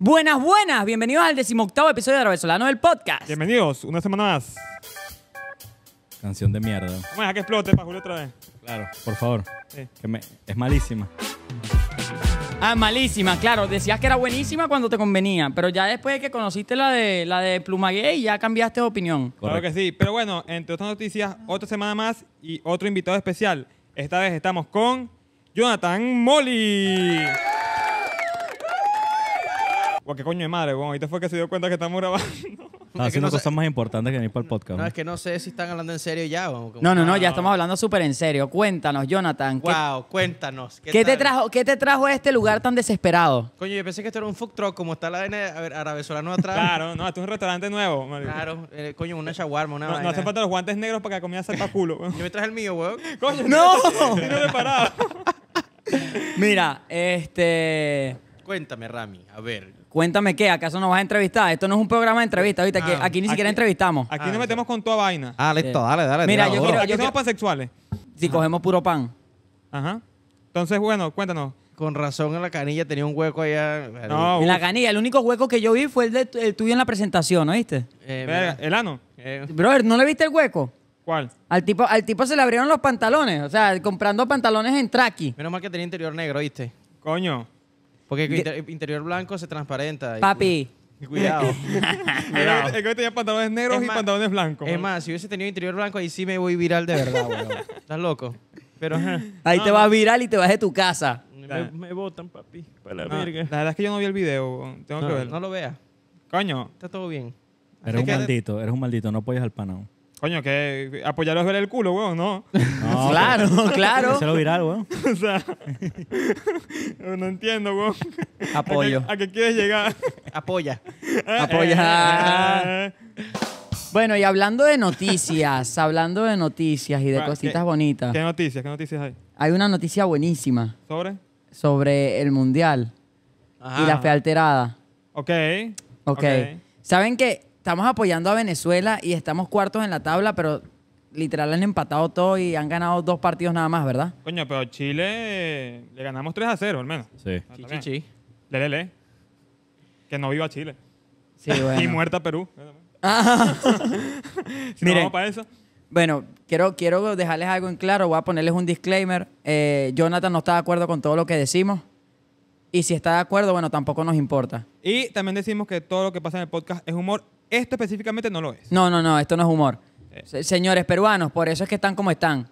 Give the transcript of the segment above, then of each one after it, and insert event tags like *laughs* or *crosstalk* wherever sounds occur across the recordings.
Buenas, buenas. Bienvenidos al decimoctavo episodio de Arabesolano del podcast. Bienvenidos, una semana más. Canción de mierda. Vamos a que explote para Julio otra vez. Claro, por favor. es malísima. Ah, malísima, claro. Decías que era buenísima cuando te convenía, pero ya después de que conociste la de la de ya cambiaste de opinión. Claro que sí. Pero bueno, entre otras noticias, otra semana más y otro invitado especial. Esta vez estamos con Jonathan Molly. Porque, qué coño de madre? Bueno, ahorita fue que se dio cuenta que estamos grabando. *laughs* haciendo no cosas más importantes que venir para el podcast. No, es que no sé si están hablando en serio ya. No, no, no, ya ah. estamos hablando súper en serio. Cuéntanos, Jonathan, Wow, cuéntanos. ¿Qué, te trajo, ¿qué te trajo a este lugar tan desesperado? Coño, yo pensé que esto era un food truck, como está la vaina arabesolano atrás. Claro, no, esto es un restaurante nuevo. Claro, eh, coño, una shawarma, una No, no hace falta los guantes negros para que la comida sepa culo. Yo me traje el mío, weón. Coño, ¡No! *laughs* Mira, este... Cuéntame, Rami, a ver, Cuéntame qué, ¿acaso nos vas a entrevistar? Esto no es un programa de entrevista, ¿viste? aquí ah. ni siquiera entrevistamos. Aquí nos ah, metemos con toda vaina. Ah, listo, dale, dale. Mira, yo quiero- somos pansexuales. Si cogemos puro pan. Ajá. Entonces, bueno, cuéntanos. Con razón en la canilla tenía un hueco allá. No, En la canilla, el único hueco que yo vi fue el, de, tuyo en la presentación, viste Eh, ¿El ano? Eh. ¿no le viste el hueco? ¿Cuál? Al tipo, al tipo se le abrieron los pantalones, o sea, comprando pantalones en traqui. menos mal que tenía interior negro, ¿viste? Coño. Porque interior blanco se transparenta. Papi. Cuidado. *laughs* Es que hoy tenía pantalones negros y pantalones blancos. Es más, si hubiese tenido interior blanco, ahí sí me voy viral de verdad, weón. Estás loco. Pero Ahí te vas viral y te vas de tu casa. me, votan, botan, papi. la la verdad es que yo no vi el video. Tengo que ver. verlo. no lo veas. Coño. Está todo bien. Eres un maldito, eres un maldito, no apoyas al panao. Coño, que apoyarlo es ver el culo, weón, no. *laughs* claro, claro. Se lo viral, weón. *laughs* o sea, *laughs* no entiendo, weón. Apoyo. ¿A qué, quieres llegar? Apoya. Ah, Apoya. Eh, bueno, y hablando de noticias, hablando de noticias y de ah, cositas bonitas. ¿Qué noticias? ¿Qué noticias hay? Hay una noticia buenísima. ¿Sobre? Sobre el mundial Ajá. y la fe alterada. Ok. Ok. ¿Saben qué? estamos apoyando a Venezuela y estamos cuartos en la tabla, pero literal han empatado todo y han ganado dos partidos nada más, ¿verdad? Coño, pero Chile eh, le ganamos 3 a 0 al menos. Sí. sí. chi, Que no viva Chile. Sí, *laughs* bueno. y muerta Perú. Ah. *laughs* vamos para eso. Bueno, quiero, quiero dejarles algo en claro. Voy a ponerles un disclaimer. Eh, Jonathan no está de acuerdo con todo lo que decimos. Y si está de acuerdo, bueno, tampoco nos importa. Y también decimos que todo lo que pasa en el podcast es humor esto específicamente no lo es. No, no, no, esto no es humor. Señores peruanos, por eso es que están como están.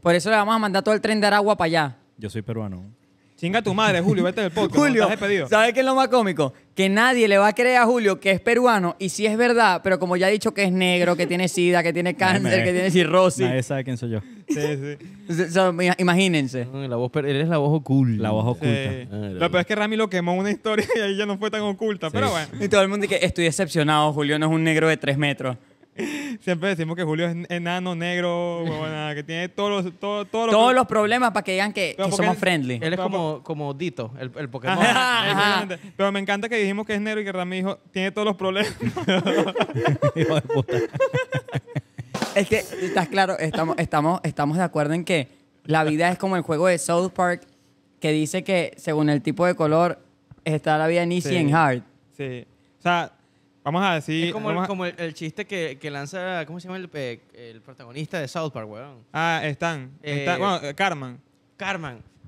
Por eso le vamos a mandar todo el tren de Aragua para allá. Yo soy peruano. Chinga tu madre, Julio, vete del podcast. Julio, ¿sabes qué es lo más cómico? Que nadie le va a creer a Julio que es peruano y si es verdad, pero como ya he dicho que es negro, que tiene sida, que tiene *laughs* cáncer, que tiene cirrosis. Nadie sabe quién soy yo. Sí, *laughs* sí. imagínense. él es la voz oculta. La voz oculta. Ah, lo peor es que Rami lo quemó una historia *laughs* y ahí ya no fue tan oculta, pero bueno. Y todo el mundo dice que estoy decepcionado, Julio no es un negro de tres metros. Siempre decimos que Julio es enano, negro, que tiene todos los, todos los problemas para que digan que, somos friendly. Él es como, como Dito, el, *laughs* Pokémon. Pero me encanta que dijimos que es negro y que Rami tiene todos los problemas. *laughs* Es que, estás claro, estamos, estamos, de acuerdo en que la vida es como el juego de South Park que dice que según el tipo de color está la vida en easy and hard. Sí. O sea, Vamos a decir. como, el, como el, chiste que, que, lanza. ¿Cómo se llama el, el protagonista de South Park, weón? Ah, están. Eh, están bueno,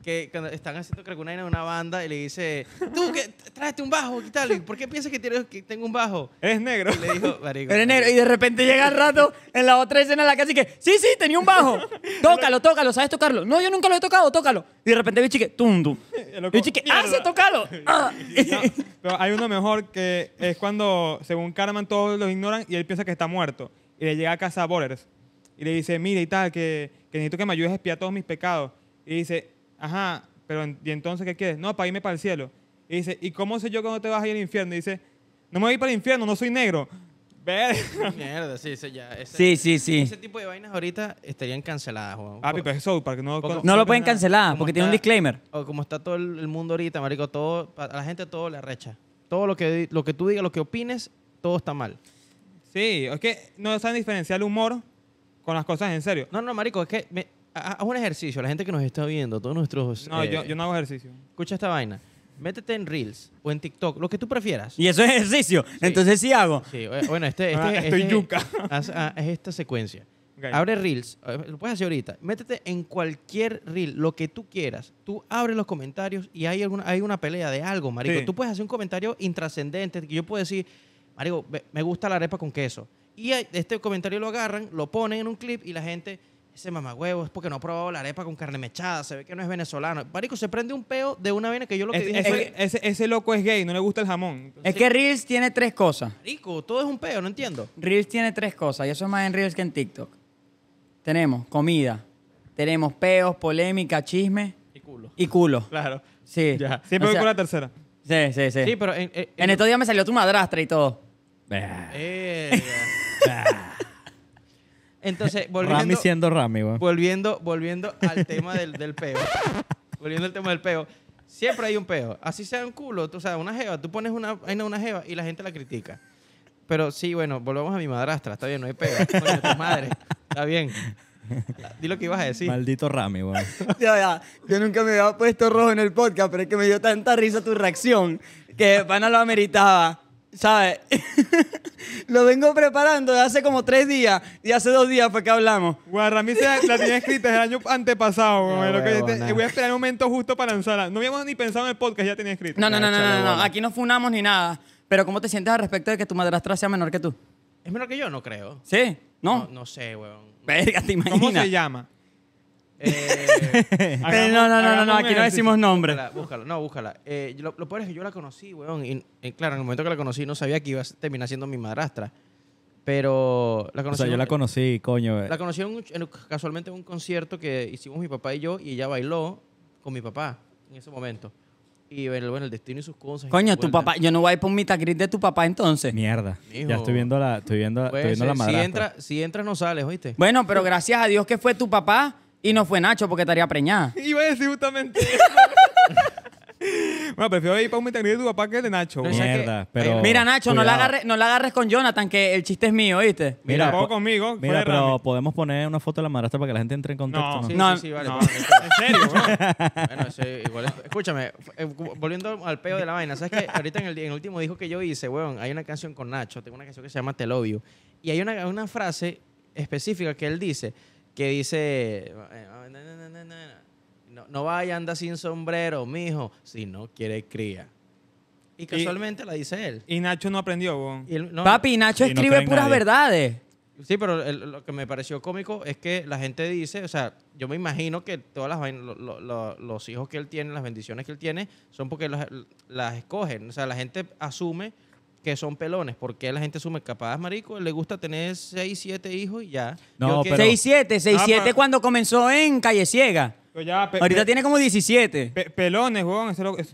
que cuando están haciendo creo en una, una banda y le dice, tú que tráete un bajo, ¿qué tal? ¿Por qué piensas que, tienes, que tengo un bajo? Eres negro. le dijo, marico. Eres negro. Y de repente llega el rato en la otra escena de la casa y que, sí, sí, tenía un bajo. *laughs* tócalo, tócalo, ¿sabes tocarlo? No, yo nunca lo he tocado, tócalo. Y de repente vi chique, tum, tum. *laughs* Y chique, ¡ah, sé tocarlo! *laughs* Ah. pero hay uno mejor que es cuando, según Carmen, todos los ignoran y él piensa que está muerto. Y le llega a casa a Bollers y le dice, mira y tal, que, que necesito que me ayudes a espiar todos mis pecados. Y dice, ajá, pero ¿y entonces qué quieres? No, para irme para el cielo. Y dice, ¿y cómo sé yo cuando te vas a ir al infierno? Y dice, no me voy a ir para el infierno, no soy negro. *laughs* Mierda, sí, sí, ya. sí, sí, sí. Ese tipo de vainas ahorita estarían canceladas, Juan. Ah, pero eso, para que no... no lo pueden cancelar porque tiene un disclaimer. O como está todo el mundo ahorita, marico, todo, a la gente todo le arrecha. Todo lo que, lo que tú digas, lo que opines, todo está mal. Sí, es que no saben diferenciar el humor con las cosas en serio. No, no, marico, es que... Me, haz un ejercicio, la gente que nos está viendo, todos nuestros... No, yo, eh, yo no hago ejercicio. Escucha esta vaina. Métete en Reels o en TikTok, lo que tú prefieras. Y eso es ejercicio. Entonces sí hago. Sí, bueno, este, *laughs* ah, este estoy este yuca. *laughs* Ah, es, esta secuencia. Abre Reels, lo puedes hacer ahorita. Métete en cualquier Reel, lo que tú quieras. Tú abres los comentarios y hay, alguna, hay una pelea de algo, marico. Tú puedes hacer un comentario intrascendente yo puedo decir, marico, me gusta la arepa con queso. Y este comentario lo agarran, lo ponen en un clip y la gente ese mamagüevo es porque no ha probado la arepa con carne mechada, se ve que no es venezolano. Marico, se prende un peo de una viene que yo lo que ese, ese, loco es gay, no le gusta el jamón. es que Reels tiene tres cosas. rico todo es un peo, no entiendo. Reels tiene tres cosas, y eso es más en Reels que en TikTok. Tenemos comida, tenemos peos, polémica, chisme. Y culo. Y culo. Claro. Sí. Siempre con la tercera. Sí, sí, sí. Sí, pero... En, eh, estos días me salió tu madrastra y todo. Eh. *laughs* Ah. Entonces, volviendo. Rami Volviendo, volviendo al tema del, peo. *laughs* volviendo al tema del peo. Siempre hay un peo. Así sea un culo, o sea, una jeva. Tú pones una, una jeva y la gente la critica. Pero sí, bueno, volvemos a mi madrastra. Está bien, no hay peo. Está bien. Dilo lo que ibas a decir. Maldito Rami, güey. *laughs* Yo nunca me había puesto rojo en el podcast, pero es que me dio tanta risa tu reacción que van a lo ameritaba. ¿sabes? *laughs* lo vengo preparando de hace como tres días y hace dos días fue que hablamos. se la, tenía escrita el año antepasado. No, voy a esperar un momento justo para lanzarla. No habíamos ni pensado en el podcast, ya tenía escrito. No, no, no, no, aquí no funamos ni nada. Pero ¿cómo te sientes al respecto de que tu madrastra sea menor que tú? Es menor que yo, no creo. ¿Sí? ¿No? No, sé, weón. Verga, te ¿Cómo se llama? Eh, *laughs* no, no, no, aquí no decimos nombre. Búscala, no, búscala. Eh, lo, peor es que yo la conocí, weón. Y, eh, claro, en el momento que la conocí no sabía que iba a terminar siendo mi madrastra. Pero la conocí. O sea, yo la conocí, coño. La conocí casualmente en un concierto que hicimos mi papá y yo y ella bailó con mi papá en ese momento. Y bueno, el destino y sus cosas. Coño, tu papá, yo no voy a ir por mi gris de tu papá entonces. Mierda. Ya estoy viendo la, estoy viendo, estoy pues, viendo la madrastra. Si entras, si entra, no sales, ¿oíste? Bueno, pero gracias a Dios que fue tu papá y no fue Nacho porque estaría preñada. *laughs* Iba a decir justamente eso. *laughs* bueno, prefiero ir para un meet de tu papá que el de Nacho. Mierda, Mira, Nacho, no la, agarres, no agarres con Jonathan, que el chiste es mío, ¿viste? Mira, conmigo. Mira, pero podemos poner una foto de la madrastra para que la gente entre en contacto. No, ¿no? Sí, sí, vale. en serio, Bueno, igual Escúchame, eh, volviendo al peo de la vaina, ¿sabes qué? Ahorita en el, último disco que yo hice, weón, hay una canción con Nacho, tengo una canción que se llama Te y hay una frase específica que él dice, que dice, no, no vaya, anda sin sombrero, mijo, si no quiere cría. Y casualmente la dice él. Y Nacho no aprendió, Y Papi, Nacho escribe puras verdades. Sí, pero lo que me pareció cómico es que la gente dice, o sea, yo me imagino que todas las los hijos que él tiene, las bendiciones que él tiene, son porque las escogen. O sea, la gente asume que son pelones. Porque la gente asume escapada marico, le gusta tener 6, 7 hijos y ya. No, siete 6, 7, 6, 7 cuando comenzó en Calle Ciega. Ahorita tiene como 17. pelones,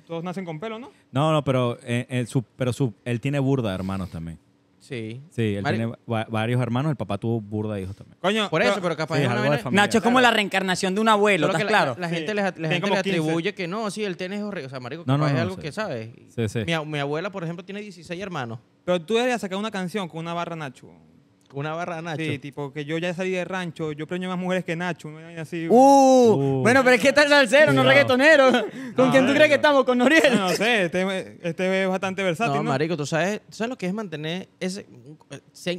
Todos nacen con pelo, ¿no? No, no, pero, eh, eh, pero él tiene burda, hermanos, también. Sí. Sí, él tiene varios hermanos. El papá tuvo burda de hijos también. Coño, Por eso, pero capaz es de Nacho es como la reencarnación de un abuelo, claro? La, gente le atribuye que no, sí, el tiene es horrible. O sea, marico, No, no, es algo que sabes. Mi, mi abuela, por ejemplo, tiene 16 hermanos. Pero tú deberías sacar una canción con una barra Nacho. Una barra Nacho. Sí, tipo que yo ya salí de rancho, yo preño más mujeres que Nacho. Así, uh, uh, bueno, pero es que está el salsero, no, reggaetonero. ¿Con quién tú crees que estamos? ¿Con Noriel? Ah, no, sé, este, este, es bastante versátil. No, marico, ¿tú sabes, sabes lo que es mantener ese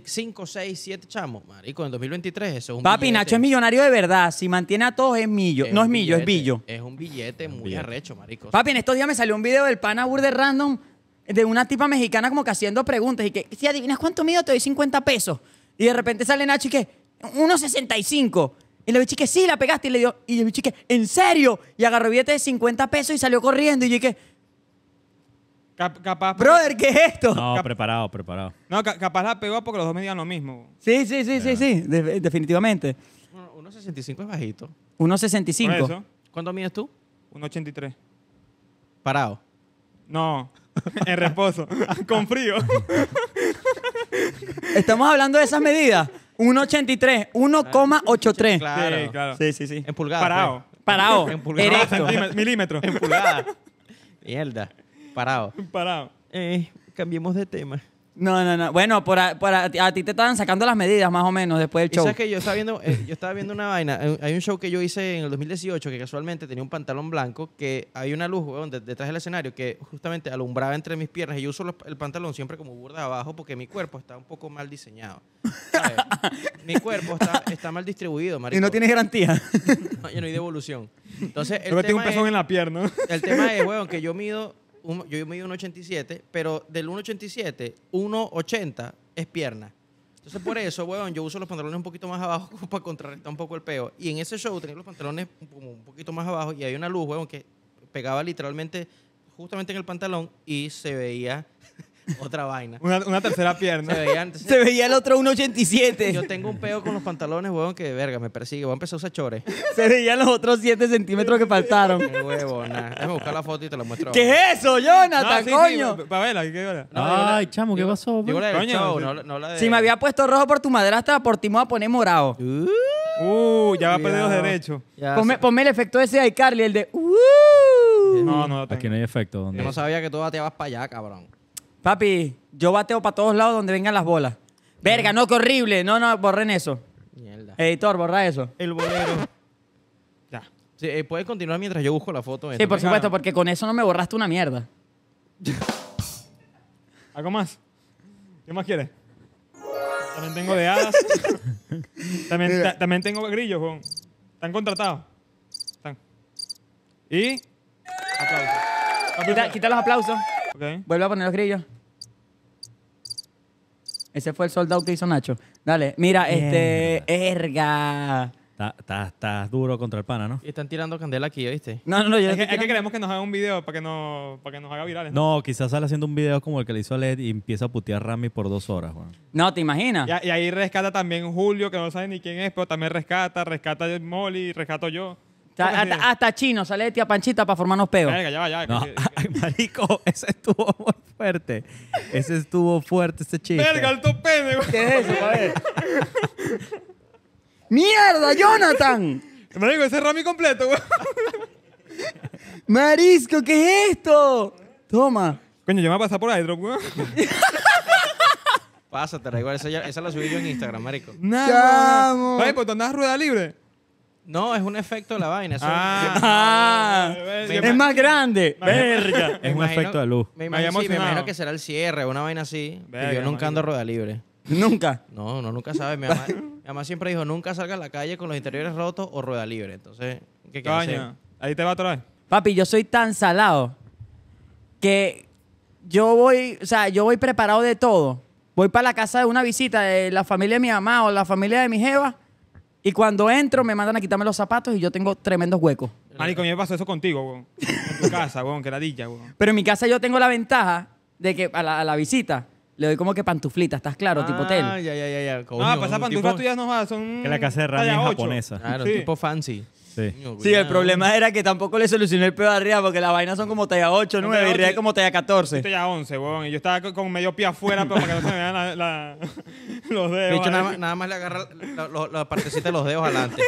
5, 6, 7 chamos? Marico, en 2023 eso es un Papi, Nacho es millonario de verdad. Si mantiene a todos es millo. no es millo, es billo. Es un billete muy arrecho, marico. Papi, en estos días me salió un video del pana de random de una tipa mexicana como que haciendo preguntas y que si adivinas cuánto mío te doy 50 pesos. Y de repente sale Nacho y que, 1.65. Y la bichique, sí, la pegaste. Y le dio, y la bichique, ¿en serio? Y agarró billete de 50 pesos y salió corriendo. Y yo dije, capaz. brother, ¿qué es esto? No, preparado, preparado. No, capaz la pegó porque los dos me lo mismo. Sí, sí, sí, sí, sí, definitivamente. 1.65 es bajito. 1.65. ¿Cuánto mides tú? 1.83. Parado. No. *laughs* en reposo, *laughs* con frío. *laughs* Estamos hablando de esas medidas. 1,83, 1,83. Claro. Sí, claro. Sí, sí, sí. En pulgadas. Parado. Pues. Parado. En pulgadas. Milímetros. En pulgadas. Mierda. Parado. Parado. Eh, cambiemos de tema. No, no, no. Bueno, a, ti te estaban sacando las medidas más o menos después del show. que yo estaba viendo, eh, *laughs* yo estaba viendo una vaina? Eh, hay un show que yo hice en el 2018 que casualmente tenía un pantalón blanco que hay una luz weón, detrás del escenario que justamente alumbraba entre mis piernas y yo uso el pantalón siempre como burda abajo porque mi cuerpo está un poco mal diseñado. *laughs* mi cuerpo está, mal distribuido, marico. Y no tienes garantía. *laughs* no, yo no hay devolución. Entonces, el tengo un pezón en la pierna. El tema es, weón, que yo mido un, yo mido 1,87, pero del 1,87, 1,80 es pierna. Entonces, por eso, weón, yo uso los pantalones un poquito más abajo *laughs* para contrarrestar un poco el peo. Y en ese show tenía los pantalones un poquito más abajo y hay una luz, weón, que pegaba literalmente justamente en el pantalón y se veía otra vaina. Una, tercera pierna. Se veía, el otro 1,87. Yo tengo un peo con los pantalones, huevón, que verga, me persigue. Voy a empezar a usar chores. Se veían los otros 7 centímetros que faltaron. Qué Déjame buscar la foto y te la muestro. ¿Qué es eso, Jonathan, no, sí, coño? ¿qué hora? Ay, chamo, ¿qué pasó? Si me había puesto rojo por tu Hasta por ti me voy a poner morado. Uh, ya va a perder los derechos. Ponme, el efecto ese de iCarly, el de... Uh. No, no, Aquí no hay efecto. Yo no sabía que tú bateabas para allá, cabrón. Papi, yo bateo para todos lados donde vengan las bolas. Verga, no, qué horrible. No, no, borren eso. Mierda. Editor, borra eso. El bolero. Ya. Eh, puedes continuar mientras yo busco la foto. Sí, por supuesto, porque con eso no me borraste una mierda. *laughs* ¿Algo más? ¿Qué más quieres? También tengo de hadas. *laughs* también, tengo grillos, Juan. Están contratados. Están. Y. Aplausos. Quita, los aplausos. Vuelve a poner los grillos. Ese fue el soldado que hizo Nacho. Dale, mira, este. Erga. Estás duro contra el pana, ¿no? Y están tirando candela aquí, ¿viste? No, no, no, yo Es que, queremos que nos haga un video para que, no, nos haga virales. ¿no? quizás sale haciendo un video como el que le hizo a Led y empieza a putear a Rami por dos horas, güey. No, ¿te imaginas? Y, ahí rescata también Julio, que no sabe ni quién es, pero también rescata, rescata Molly, rescato yo. *laughs* hasta, chino, sale de tía Panchita para formarnos peos. Venga, ya va, ya. *laughs* Ay, marico, ese estuvo muy fuerte. Ese estuvo fuerte, ese chiste. Verga, topene, pene. ¿Qué es eso, a ver? ¡Mierda, Jonathan! Marico, ese es Rami completo, güey. *laughs* Marisco, ¿qué es esto? Toma. Coño, yo me voy a pasar por iDrop, güey. Pásate, igual esa, la subí yo en Instagram, marico. No. Oye, pues tú andas rueda libre. No, es un efecto de la vaina. Ah, *laughs* ah. es más grande. Verga. *laughs* Es un efecto de luz. Me imagino, que será el cierre, una vaina así. yo nunca ando rueda libre. Nunca. No, no, nunca sabe. Mi mamá, mi mamá siempre dijo, nunca salga a la calle con los interiores rotos o rueda libre. Entonces, ¿qué quieres decir? Ahí te va otra vez. Papi, yo soy tan salado que yo voy, o sea, yo voy preparado de todo. Voy para la casa de una visita de la familia de mi mamá o la familia de mi jeva y cuando entro, me mandan a quitarme los zapatos y yo tengo tremendos huecos. Marico, a mí me pasó eso contigo, weón. En tu casa, weón, que dicha, weón. Pero en mi casa yo tengo la ventaja de que a la, visita le doy como que pantuflita, ¿estás claro? tipo ah, hotel. Ah, ya, ya, ya. ya. Coño, no, esas pantuflas tuyas no son... Que la casa de Ryan japonesa. Claro, tipo fancy. Sí. el problema era que tampoco le solucioné el pedo de arriba porque las vainas son como talla 8, 9 y arriba es como talla 14. Talla 11, weón. Y yo estaba con medio pie afuera pero para que no se me vean *laughs* los dedos. nada, más le agarra la, partecita de los dedos adelante.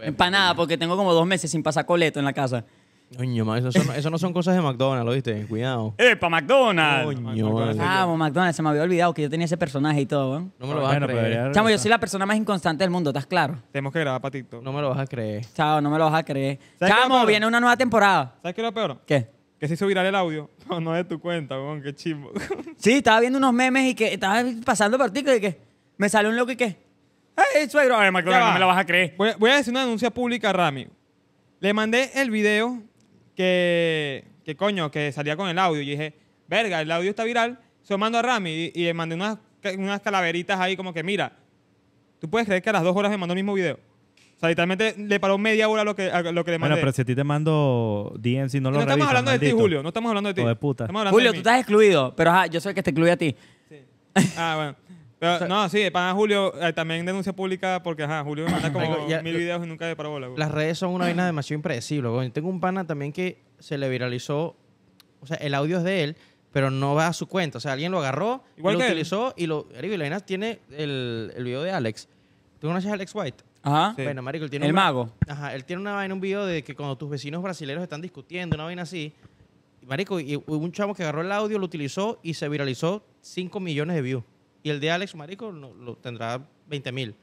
Empanada, porque tengo como dos meses sin pasar coleto en la casa eso, no son cosas de McDonald's, viste? Cuidado. ¡Epa, McDonald's! Chamo, ah, McDonald's, se me había olvidado que yo tenía ese personaje y todo, weón. ¿eh? No me lo vas a creer. Chamo, yo soy la persona más inconstante del mundo, ¿estás claro? Tenemos que grabar Patito. No me lo vas a creer. Chao, no me lo vas a creer. Chamo, viene una nueva temporada. ¿Sabes qué es lo peor? ¿Qué? Que se hizo viral el audio. *laughs* No, no es de tu cuenta, weón, qué chivo. *laughs* Sí, estaba viendo unos memes y que estaba pasando por TikTok y que me sale un loco y que. ¡Ey, suegro! Ay, ver, McDonald's, no me lo vas a creer. Voy, a decir una denuncia pública Rami. Le mandé el video que, que coño, que salía con el audio. Y dije, verga, el audio está viral. Se lo mando a Rami y, le mandé unas, unas calaveritas ahí como que, mira, ¿tú puedes creer que a las dos horas me mandó el mismo video? O sea, literalmente le paró media hora lo que, lo que le mandé. Bueno, pero si a ti te mando DM, si no lo no estamos hablando de ti, Julio. No estamos hablando de ti. de puta. Julio, tú estás excluido. Pero ajá, yo soy el que te excluye a ti. Sí. Ah, bueno. Pero, no, sí, Julio eh, también denuncia pública porque, Julio me manda como mil videos y nunca de parabola Las redes son una vaina demasiado impredecible. Tengo un pana también que se le viralizó, o sea, el audio es de él, pero no va a su cuenta. O sea, alguien lo agarró, lo utilizó y lo... la vaina tiene el, el video de Alex. ¿Tú conoces a Alex White? Ajá. Bueno, marico, tiene El mago. Ajá, él tiene una vaina, un video de que cuando tus vecinos brasileños están discutiendo, una vaina así... Marico, y un chavo que agarró el audio, lo utilizó y se viralizó 5 millones de views. Y el de Alex Marico lo tendrá 20 mil.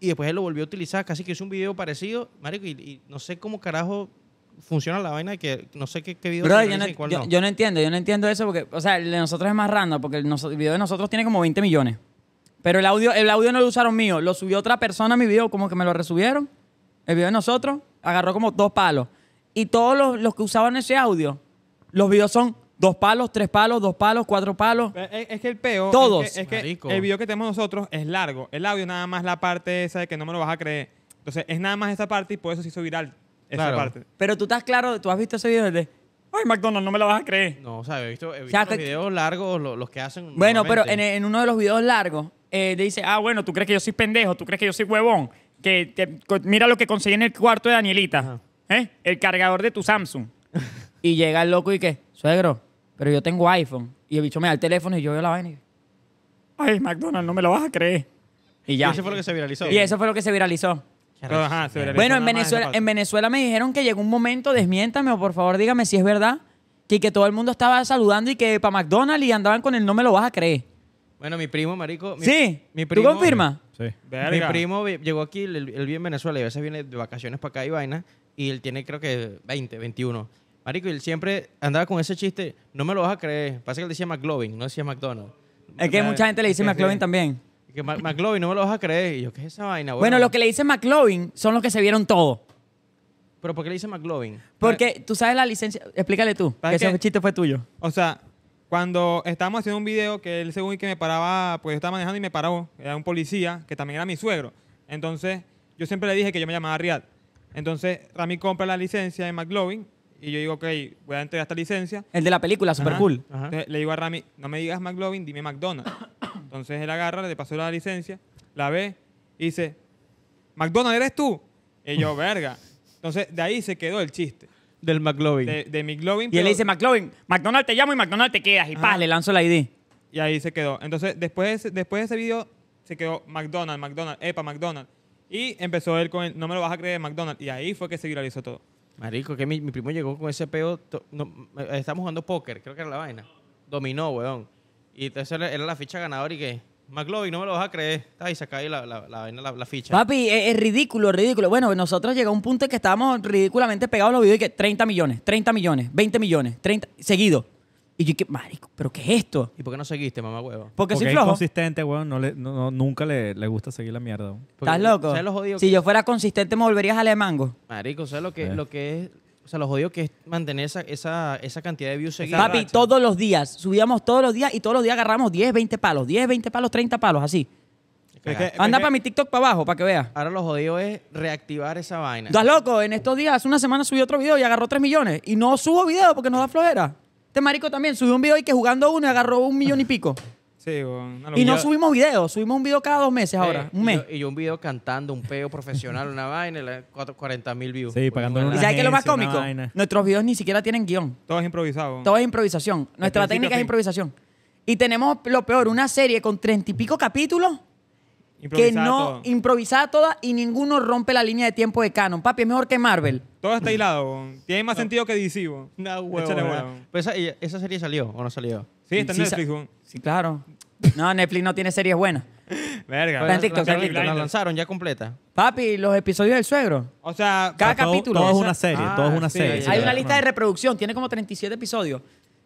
Y después él lo volvió a utilizar, casi que hizo un video parecido, Marico, y, no sé cómo carajo funciona la vaina que no sé qué, video yo, no, entiendo, yo no entiendo eso porque, o sea, el de nosotros es más random, porque el, video de nosotros tiene como 20 millones. Pero el audio, el audio no lo usaron mío, lo subió otra persona a mi video, como que me lo resubieron. El video de nosotros agarró como dos palos. Y todos los, los que usaban ese audio, los videos son Dos palos, tres palos, dos palos, cuatro palos. Es, que el peo. Todos. Es que, el video que tenemos nosotros es largo. El audio nada más la parte esa de que no me lo vas a creer. Entonces, es nada más esa parte y por eso se hizo viral esa parte. Pero tú estás claro, tú has visto ese video de. Ay, McDonald's, no me lo vas a creer. No, o sea, he visto, los videos largos, los, que hacen. Bueno, pero en, uno de los videos largos, eh, dice, ah, bueno, tú crees que yo soy pendejo, tú crees que yo soy huevón. Que mira lo que conseguí en el cuarto de Danielita. ¿eh? El cargador de tu Samsung. *laughs* y llega el loco y qué, suegro, pero yo tengo iPhone. Y el bicho me da el teléfono y yo veo la vaina. Y... Ay, McDonald's, no me lo vas a creer. Y ya. Y eso fue lo que se viralizó. Y eso fue lo que se viralizó. ajá, se viralizó bueno, en Venezuela, en Venezuela me dijeron que llegó un momento, desmiéntame o por favor dígame si es verdad, que, que todo el mundo estaba saludando y que para McDonald's y andaban con el no me lo vas a creer. Bueno, mi primo, marico. sí. Mi primo, ¿Tú confirmas? Sí. Mi primo llegó aquí, él, él en Venezuela y a veces viene de vacaciones para acá y vaina. Y él tiene, creo que 20, 21. Marico, él siempre andaba con ese chiste, no me lo vas a creer. Pasa que él decía McLovin, no decía McDonald's. Es que mucha gente le dice McLovin también. Que McLovin, no me lo vas a creer. Y yo, ¿qué es esa vaina? Bueno, bueno los que le dice McLovin son los que se vieron todos. ¿Pero por qué le dice McLovin? Porque tú sabes la licencia. Explícale tú, que, ese chiste fue tuyo. O sea, cuando estábamos haciendo un video que él, según que me paraba, pues yo estaba manejando y me paró, era un policía, que también era mi suegro. Entonces, yo siempre le dije que yo me llamaba Riad. Entonces, Rami compra la licencia de McLovin y yo digo, ok, voy a entregar esta licencia. El de la película, super cool. le digo a Rami, no me digas McLovin, dime McDonald's. *coughs* Entonces él agarra, le pasó la licencia, la ve y dice, McDonald's eres tú. Y yo, verga. Entonces de ahí se quedó el chiste. Del McLovin. De, McLovin. Y él le dice, McLovin, McDonald's te llamo y McDonald's te quedas. Y le lanzo la ID. Y ahí se quedó. Entonces después después de ese video se quedó McDonald's, McDonald's, epa, McDonald's. Y empezó él con el, no me lo vas a creer, McDonald's. Y ahí fue que se viralizó todo. Marico, que mi, primo llegó con ese peo. estamos jugando póker, creo que era la vaina. Dominó, weón. Y entonces era la ficha ganadora y que. McLovin, no me lo vas a creer. Ahí saca ahí la, la, la, la ficha. Papi, e, es, ridículo, ridículo. Bueno, nosotros llegamos a un punto en que estábamos ridículamente pegados a los videos y que 30 millones, 30 millones, 20 millones, 30, seguido. Y yo dije, marico, ¿pero qué es esto? ¿Y por qué no seguiste, mamá huevo? Porque, soy es consistente, huevo. No le, no- nunca le, gusta seguir la mierda. ¿Estás loco? Si yo fuera consistente, me volverías a leer mango. Marico, ¿sabes lo que, eh. lo que es? O sea, lo jodido que es mantener esa, cantidad de views seguidas. Papi, todos los días. Subíamos todos los días y todos los días agarramos 10, 20 palos. 10, 20 palos, 30 palos, así. Anda para mi TikTok para abajo, para que vea Ahora lo jodido es reactivar esa vaina. ¿Estás loco? En estos días, hace una semana subí otro video y agarró 3 millones. Y no subo video porque no da flojera. Este marico también subió un video y que jugando uno agarró un millón y pico. *laughs* Sí, y no subimos videos, subimos un video cada dos meses ahora, eh, un mes. Y yo, un video cantando, un peo profesional, una vaina, 40 mil views. Sí, pagando una ¿Y sabes qué es lo más cómico? Nuestros videos ni siquiera tienen guión. Todo es improvisado. Todo es improvisación. Nuestra técnica es improvisación. Y tenemos lo peor, una serie con treinta y pico capítulos que no improvisada toda y ninguno rompe la línea de tiempo de canon. Papi, es mejor que Marvel. Todo está hilado. Tiene más sentido que DC. esa, serie salió o no salió. Sí, está en Netflix. Sí, claro. *laughs* No, Netflix no tiene series buenas. Verga. La lanzaron ya completa. Papi, los episodios del suegro. O sea, cada capítulo. Todo es una serie. Ah, una Hay una lista de reproducción. Tiene como 37 episodios.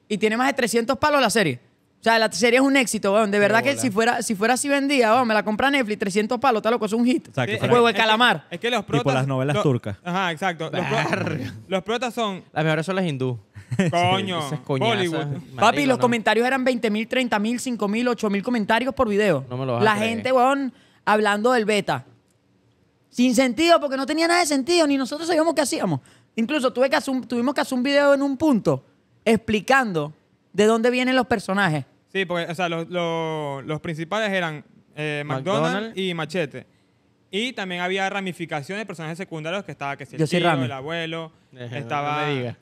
Y tiene más de 300 palos la serie. O sea, la serie es un éxito, weón. De verdad que si fuera, si fuera así vendía, weón, me la compra Netflix, 300 palos, está loco, es un hit. O Juego de calamar. Es que los protas. Tipo las novelas turcas. Ajá, exacto. Los, protas son. Las mejores son las hindú. *laughs* Coño. Hollywood. Papi, los comentarios eran 20.000, 30.000, 5.000, 8.000 comentarios por video. No me lo vas La gente, weón, hablando del beta. Sin sentido, porque no tenía nada de sentido, ni nosotros sabíamos qué hacíamos. Incluso tuvimos que hacer un video en un punto explicando ¿De dónde vienen los personajes? Sí, porque, o sea, los, principales eran eh, McDonald's, y Machete. Y también había ramificaciones de personajes secundarios que estaba, que el el abuelo, eh, estaba... No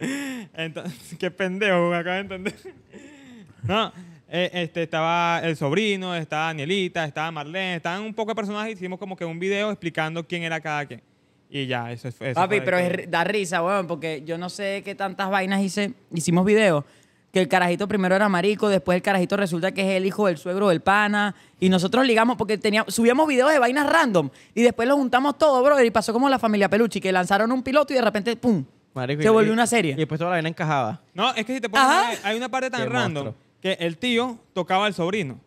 me *laughs* qué pendejo, me acabo de entender. *laughs* Eh, este, estaba el sobrino, estaba Danielita, estaba Marlene, estaban un poco de personajes. Hicimos como que un video explicando quién era cada quien. Y ya, eso, eso Papi, pero da risa, weón, porque yo no sé qué tantas vainas hice, hicimos videos. Que el carajito primero era marico, después el carajito resulta que es el hijo del suegro del pana. Y nosotros ligamos, porque subíamos videos de vainas random. Y después lo juntamos todo, brother. Y pasó como la familia Peluchi, que lanzaron un piloto y de repente, ¡pum! se volvió una serie. Y después toda la vaina encajaba. No, es que si te pones. Hay, hay una parte tan random que el tío tocaba al sobrino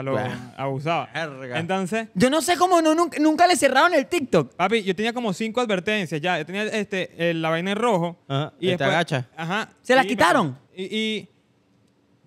lo abusaba. Entonces, Yo no sé cómo no, nunca, le cerraron el TikTok. papi, yo tenía como cinco advertencias ya. Yo tenía este, la vaina en rojo. Ah, y este después. ¿Se la quitaron? Y,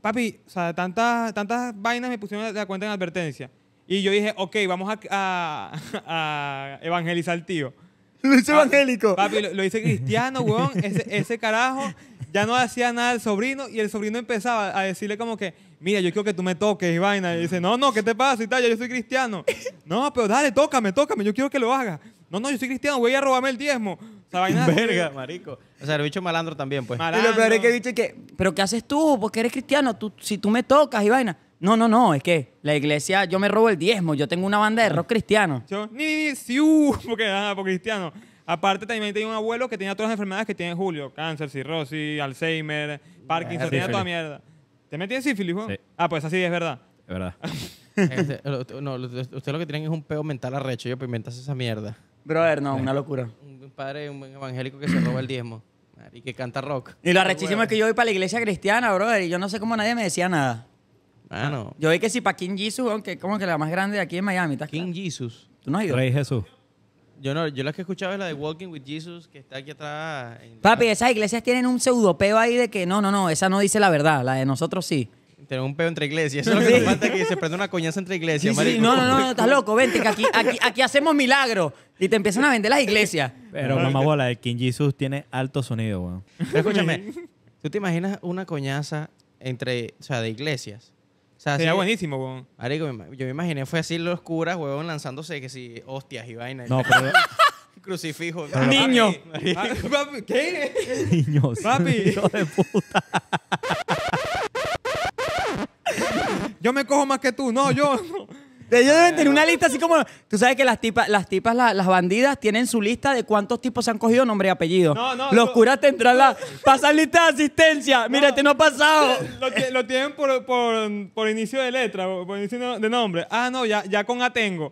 papi, o sea, tantas, tantas vainas me pusieron la cuenta en advertencia. Y yo dije, ok, vamos a, *laughs* evangelizar al tío. hice Evangélico. Papi, lo, hice cristiano, weón. Ese, ese carajo ya no hacía nada al sobrino y el sobrino empezaba a decirle como que, mira, yo quiero que tú me toques y vaina. Y dice, no, no, ¿qué te pasa? Y tal, yo soy cristiano. *laughs* No, pero dale, tócame, tócame, yo quiero que lo hagas. No, no, yo soy cristiano, voy a robarme el diezmo. O sea, vaina. Verga, marico. O sea, el bicho malandro también, pues. Y lo peor es que el es que, pero ¿qué haces tú? Porque eres cristiano, tú, si tú me tocas y vaina. No, no, no, es que la iglesia, yo me robo el diezmo, yo tengo una banda de rock cristiano. Yo, ni, ni, uh, *laughs* porque, nada, porque cristiano. Aparte, también tenía un abuelo que tenía todas las enfermedades que tiene Julio: cáncer, cirrosis, Alzheimer, Parkinson, tenía toda mierda. ¿Te metí en sífilis, Juan? Ah, pues así es verdad. Es verdad. *laughs* Este, no, lo que tienen es un peo mental arrecho. Yo pimentas pues esa mierda. Brother, no, una locura. Un padre, un evangélico que se roba el diezmo. Y que canta rock. Y lo arrechísimo es que yo voy para la iglesia cristiana, brother, y yo no sé cómo nadie me decía nada. Bueno. Yo vi que si para King Jesus, aunque como que la más grande aquí en Miami, ¿estás King Jesus. ¿Tú no has ido? Rey Jesús. Yo no, yo la que escuchaba es la de Walking with Jesus, que está aquí atrás. Papi, esas iglesias tienen un pseudopeo ahí de que no, no, no, esa no dice la verdad, la de nosotros sí. Tenemos un peo entre iglesias. Eso lo que falta que se prenda una coñaza entre iglesias, sí, no, no, no, estás loco, vente, que aquí, hacemos milagros. Y te empiezan a vender las iglesias. Pero mamá bola, el King Jesus tiene alto sonido, weón. escúchame, ¿tú te imaginas una coñaza entre, o sea, de iglesias? Sería buenísimo, weón. yo me imaginé fue así los curas, huevón, lanzándose que si hostias y vainas. No, pero *laughs* Crucifijo. Niño. papi, ¿Qué? *laughs* niños. Papi. de puta. Yo me cojo más que tú. No, yo. Ellos deben tener una lista así como. Tú sabes que las tipas, las tipas, las bandidas tienen su lista de cuántos tipos se han cogido nombre y apellido. No, no, Los curas curas tendrán la. Pasan lista de asistencia. Mira, este no ha pasado. *laughs* Lo, tienen por, inicio de letra, por inicio de nombre. Ah, no, ya, ya con A tengo.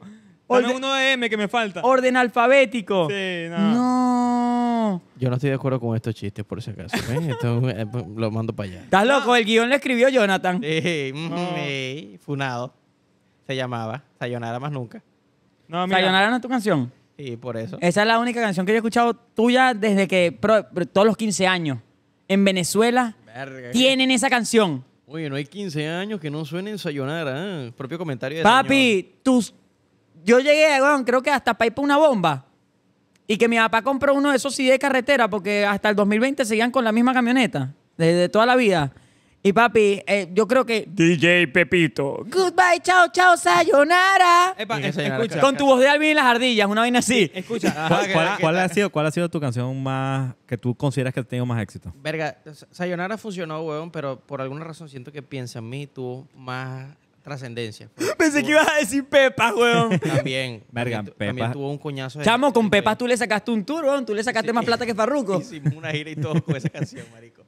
Dame uno de M que me falta. Orden alfabético. Sí, no. No. Yo no estoy de acuerdo con estos chistes, por si acaso. ¿eh? *laughs* Esto eh, lo mando para allá. ¿Estás loco? El guión lo escribió Jonathan. Sí, mm, funado se llamaba Sayonara más nunca. No, Sayonara no es tu canción. Y por eso. Esa es la única canción que yo he escuchado tuya desde que todos los 15 años en Venezuela tienen eh. esa canción. Oye, no hay 15 años que no suenen Sayonara. ¿eh? Propio comentario de Papi, tus yo llegué, creo que hasta para ir una bomba. Y que mi papá compró uno de esos CD de carretera porque hasta el 2020 seguían con la misma camioneta. Desde toda la vida. Y papi, eh, yo creo que. DJ Pepito. Goodbye, chao, chao, sayonara. escucha. Con tu voz de Alvin y las ardillas, una vaina así. Escucha. *laughs* ¿Cuál, ha sido, ¿Cuál ha sido tu canción más que tú consideras que ha tenido más éxito? Verga, Sayonara funcionó, weón, pero por alguna razón siento que piensa en mí tuvo más trascendencia. *laughs* Pensé que ibas a decir Pepa, weón. *laughs* También. Verga, también, Pepa. También tuvo un coñazo. Chamo, con Pepa tú le sacaste un tour, weón. Tú le sacaste más plata que Farruko. Hicimos una gira y todo con esa canción, marico.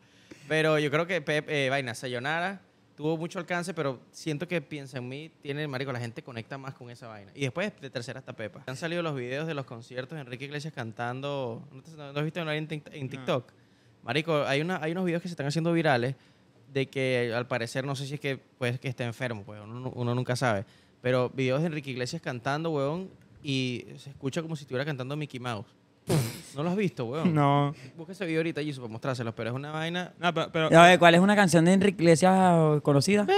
Pero yo creo que Pep, eh, Vaina Sayonara tuvo mucho alcance, pero siento que Piensa en mí tiene, marico, la gente conecta más con esa vaina. Y después de tercera hasta Pepa. Han salido los videos de los conciertos de Enrique Iglesias cantando. ¿No, te, has visto en, TikTok? Marico, hay, una, hay unos videos que se están haciendo virales de que al parecer, no sé si es que, pues, que está enfermo, pues uno, uno nunca sabe. Pero videos de Enrique Iglesias cantando, weón, y se escucha como si estuviera cantando Mickey Mouse. ¿No lo has visto, weón? No. Busca ese video ahorita, eso para mostrárselos, pero es una vaina... No, pero, A ver, ¿cuál es una canción de Enrique Iglesias conocida? Oh,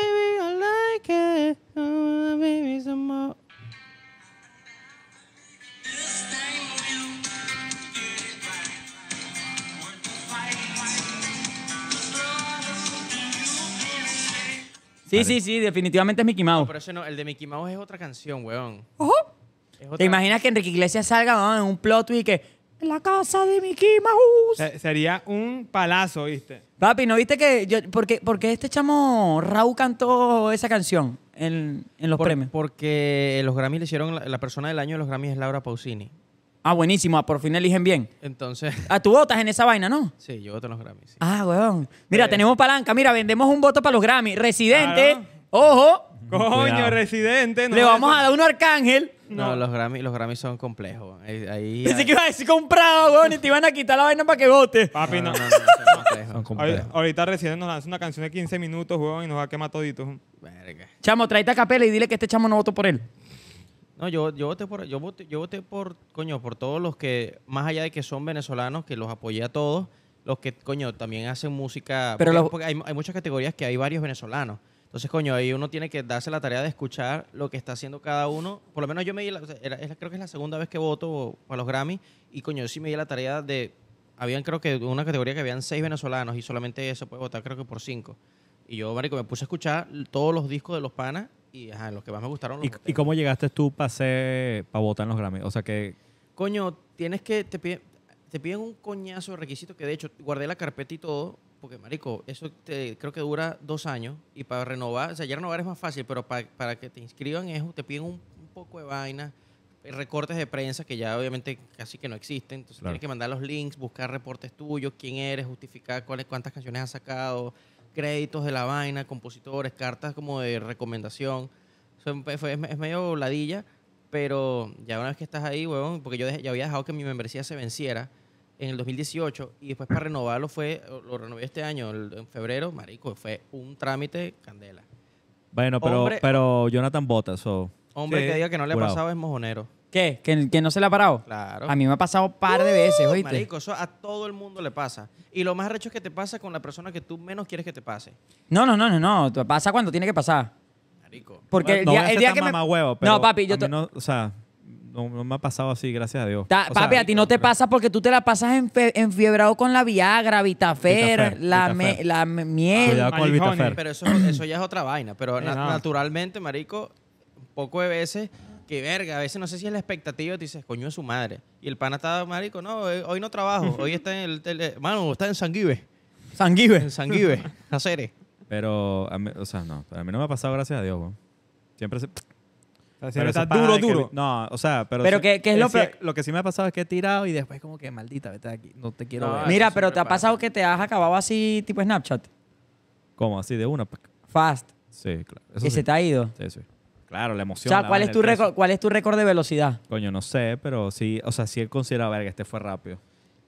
sí, sí, sí, definitivamente es Mickey Mouse. Pero eso no, el de Mickey Mouse es otra canción, weón. ojo ¿Te imaginas que Enrique Iglesias salga en un plot twist y que en La casa de Mickey Mouse. Sería un palazo, ¿viste? Papi, ¿no viste que yo, porque, porque este chamo Raúl cantó esa canción en, los premios? Porque los Grammys le hicieron, la, persona del año de los Grammys es Laura Pausini. Ah, buenísimo, por fin eligen bien. Entonces, Ah, tú votas en esa vaina, ¿no? *laughs* sí, yo voto en los Grammys. Ah, weón. Mira, pues- tenemos palanca, mira, vendemos un voto para los Grammy. Residente, ojo, Coño, residente. le vamos a dar un Arcángel. No, los Grammy, son complejos. Ahí, *laughs* que ibas a decir comprado, weón, y te iban a quitar la vaina para que vote. Papi, no. no, no, son complejos. Ahorita recién nos lanza una canción de 15 minutos, weón, y nos va a quemar toditos. Chamo, trae a Capela y dile que este chamo no votó por él. No, yo, voté por, yo yo por, coño, por todos los que, más allá de que son venezolanos, que los apoyé a todos, los que, coño, también hacen música. Pero porque- hay muchas categorías que hay varios venezolanos. Entonces, coño, ahí uno tiene que darse la tarea de escuchar lo que está haciendo cada uno. Por lo menos yo me di la, creo que es la segunda vez que voto para los Grammy y coño, yo sí me di la tarea de habían creo que una categoría que habían seis venezolanos y solamente eso puede votar creo que por cinco. Y yo, marico, me puse a escuchar todos los discos de los panas y ajá, los que más me gustaron. ¿Y, cómo llegaste tú para votar en los Grammy? O sea que... Coño, tienes que... Te te piden un coñazo de requisitos que de hecho guardé la carpeta y todo porque marico, eso creo que dura dos años y para renovar, o sea, ya renovar es más fácil, pero para, que te inscriban es, te piden un, poco de vaina eh, recortes de prensa que ya obviamente casi que no existen, entonces tienes que mandar los links, buscar reportes tuyos, quién eres, justificar cuáles, cuántas canciones has sacado, créditos de la vaina, compositores, cartas como de recomendación, es, medio ladilla, pero ya una vez que estás ahí, huevón, porque yo ya había dejado que mi membresía se venciera en el 2018 y después para renovarlo fue, lo renové este año, en febrero, marico, fue un trámite candela. Bueno, pero, Jonathan Bota, o Hombre que diga que no le ha pasado es mojonero. ¿Qué? ¿Que, que no se le ha parado? Claro. A mí me ha pasado un par de veces, uh, oíste. Marico, eso a todo el mundo le pasa. Y lo más recho es que te pasa con la persona que tú menos quieres que te pase. No, no, no, no, no. Pasa cuando tiene que pasar. Marico. Porque el día, que me... pero No, papi, yo o sea, no, me ha pasado así, gracias a Dios. papi, a ti no te pasa porque tú te la pasas enfiebrado con la Viagra, Vitafer, la, la miel. Pero eso, ya es otra vaina. Pero eh, naturalmente, marico, un poco de veces, que verga, a veces no sé si es la expectativa, te dices, coño, es su madre. Y el pana está, marico, no, hoy, no trabajo, hoy está en el... mano, está en Sanguive, en Sanguíbe. Sanguive, *laughs* Pero, a mí- o sea, no, a mí no me ha pasado, gracias a Dios, Siempre se- pero está duro, duro. no, o sea, pero. Pero que, lo que sí me ha pasado es que he tirado y después, como que maldita, vete de aquí, no te quiero ver. Mira, pero ¿te ha pasado que te has acabado así, tipo Snapchat? ¿Cómo? Así, de una. Pues, Fast. Sí, claro. ¿Y se te ha ido. Sí, sí. Claro, la emoción. O sea, ¿cuál, es tu récord, ¿cuál es tu récord de velocidad? Coño, no sé, pero sí, o sea, sí él considera, que este fue rápido.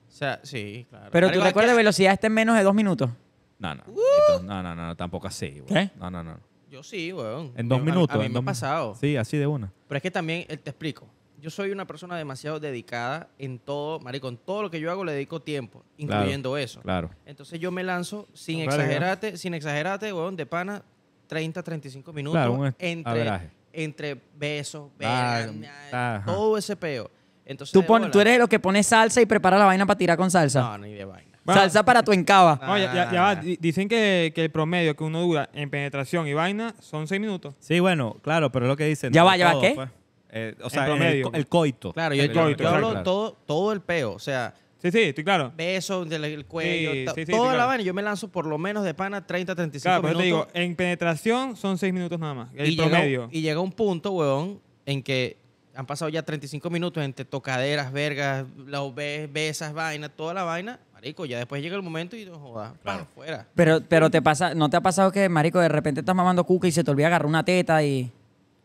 O sea, sí, claro. Pero, tu récord de velocidad está en menos de dos minutos. No, no. No, no, no, tampoco así. güey. ¿Qué? No, no, no. Yo sí, weón. En dos minutos. A, mí me ha pasado. Sí, así de una. Pero es que también, eh, te explico. Yo soy una persona demasiado dedicada en todo, marico, en todo lo que yo hago le dedico tiempo, incluyendo eso. Claro. Entonces yo me lanzo sin exagerarte, sin exagerarte, weón, de pana, 30, 35 minutos un entre, entre besos, verga, todo ese peo. Entonces, tú, tú eres lo que pone salsa y prepara la vaina para tirar con salsa. No, ni de vaina. Salsa para tu encaba. No, ya, ya, va. Ah. Dicen que, el promedio que uno dura en penetración y vaina son seis minutos. Sí, bueno, claro, pero es lo que dicen. Ya va, eh, ya va, ¿qué? Pues. Eh, o sea, el, coito. Claro, yo, el coito, yo, hablo todo, todo el peo. O sea, Sí, sí, estoy claro. Besos del cuello, toda la vaina. Yo me lanzo por lo menos de pana 30, 35 minutos. claro, pero Te digo, en penetración son seis minutos nada más. El promedio. y llega un punto, weón, en que han pasado ya 35 minutos entre tocaderas, vergas, la besas, vaina, toda la vaina marico, ya después llega el momento y no jodas, claro. fuera. Pero, pero te pasa, ¿no te ha pasado que, marico, de repente estás mamando cuca y se te olvida agarrar una teta y...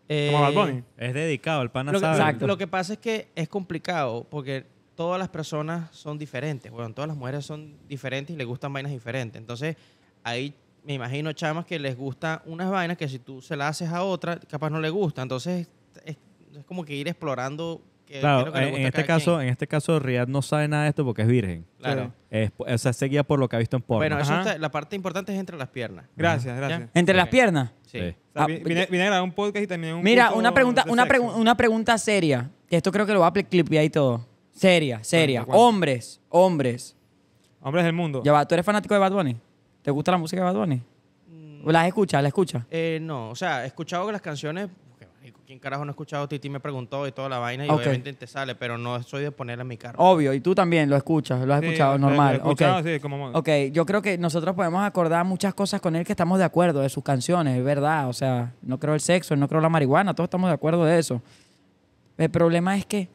Eh, como Es dedicado, el pana lo que, Lo que pasa es que es complicado porque todas las personas son diferentes, bueno, todas las mujeres son diferentes y les gustan vainas diferentes. Entonces, ahí me imagino chamas que les gustan unas vainas que si tú se las haces a otra, capaz no le gusta. Entonces, es como que ir explorando claro, en, este caso, en este caso, Riyad no sabe nada de esto porque es virgen. Claro. o sea, se guía por lo que ha visto en porno. Bueno, eso la parte importante es entre las piernas. Gracias, gracias. ¿Entre las piernas? Sí. Ah, vine, a grabar un podcast y también un Mira, una pregunta, una, pregunta seria. esto creo que lo va a clipear y todo. Seria, seria. Hombres, hombres. Hombres del mundo. Ya va, ¿tú eres fanático de Bad Bunny? ¿Te gusta la música de Bad Bunny? Mm. ¿La escuchas? ¿La eh, escuchas? no, o sea, he escuchado que las canciones ¿quién carajo no ha escuchado? Titi me preguntó y toda la vaina y obviamente te sale, pero no soy de ponerle a mi carro. Obvio, y tú también lo escuchas, lo has escuchado, normal. Lo ok, yo creo que nosotros podemos acordar muchas cosas con él que estamos de acuerdo, de sus canciones, es verdad. O sea, no creo el sexo, no creo la marihuana, todos estamos de acuerdo de eso. El problema es que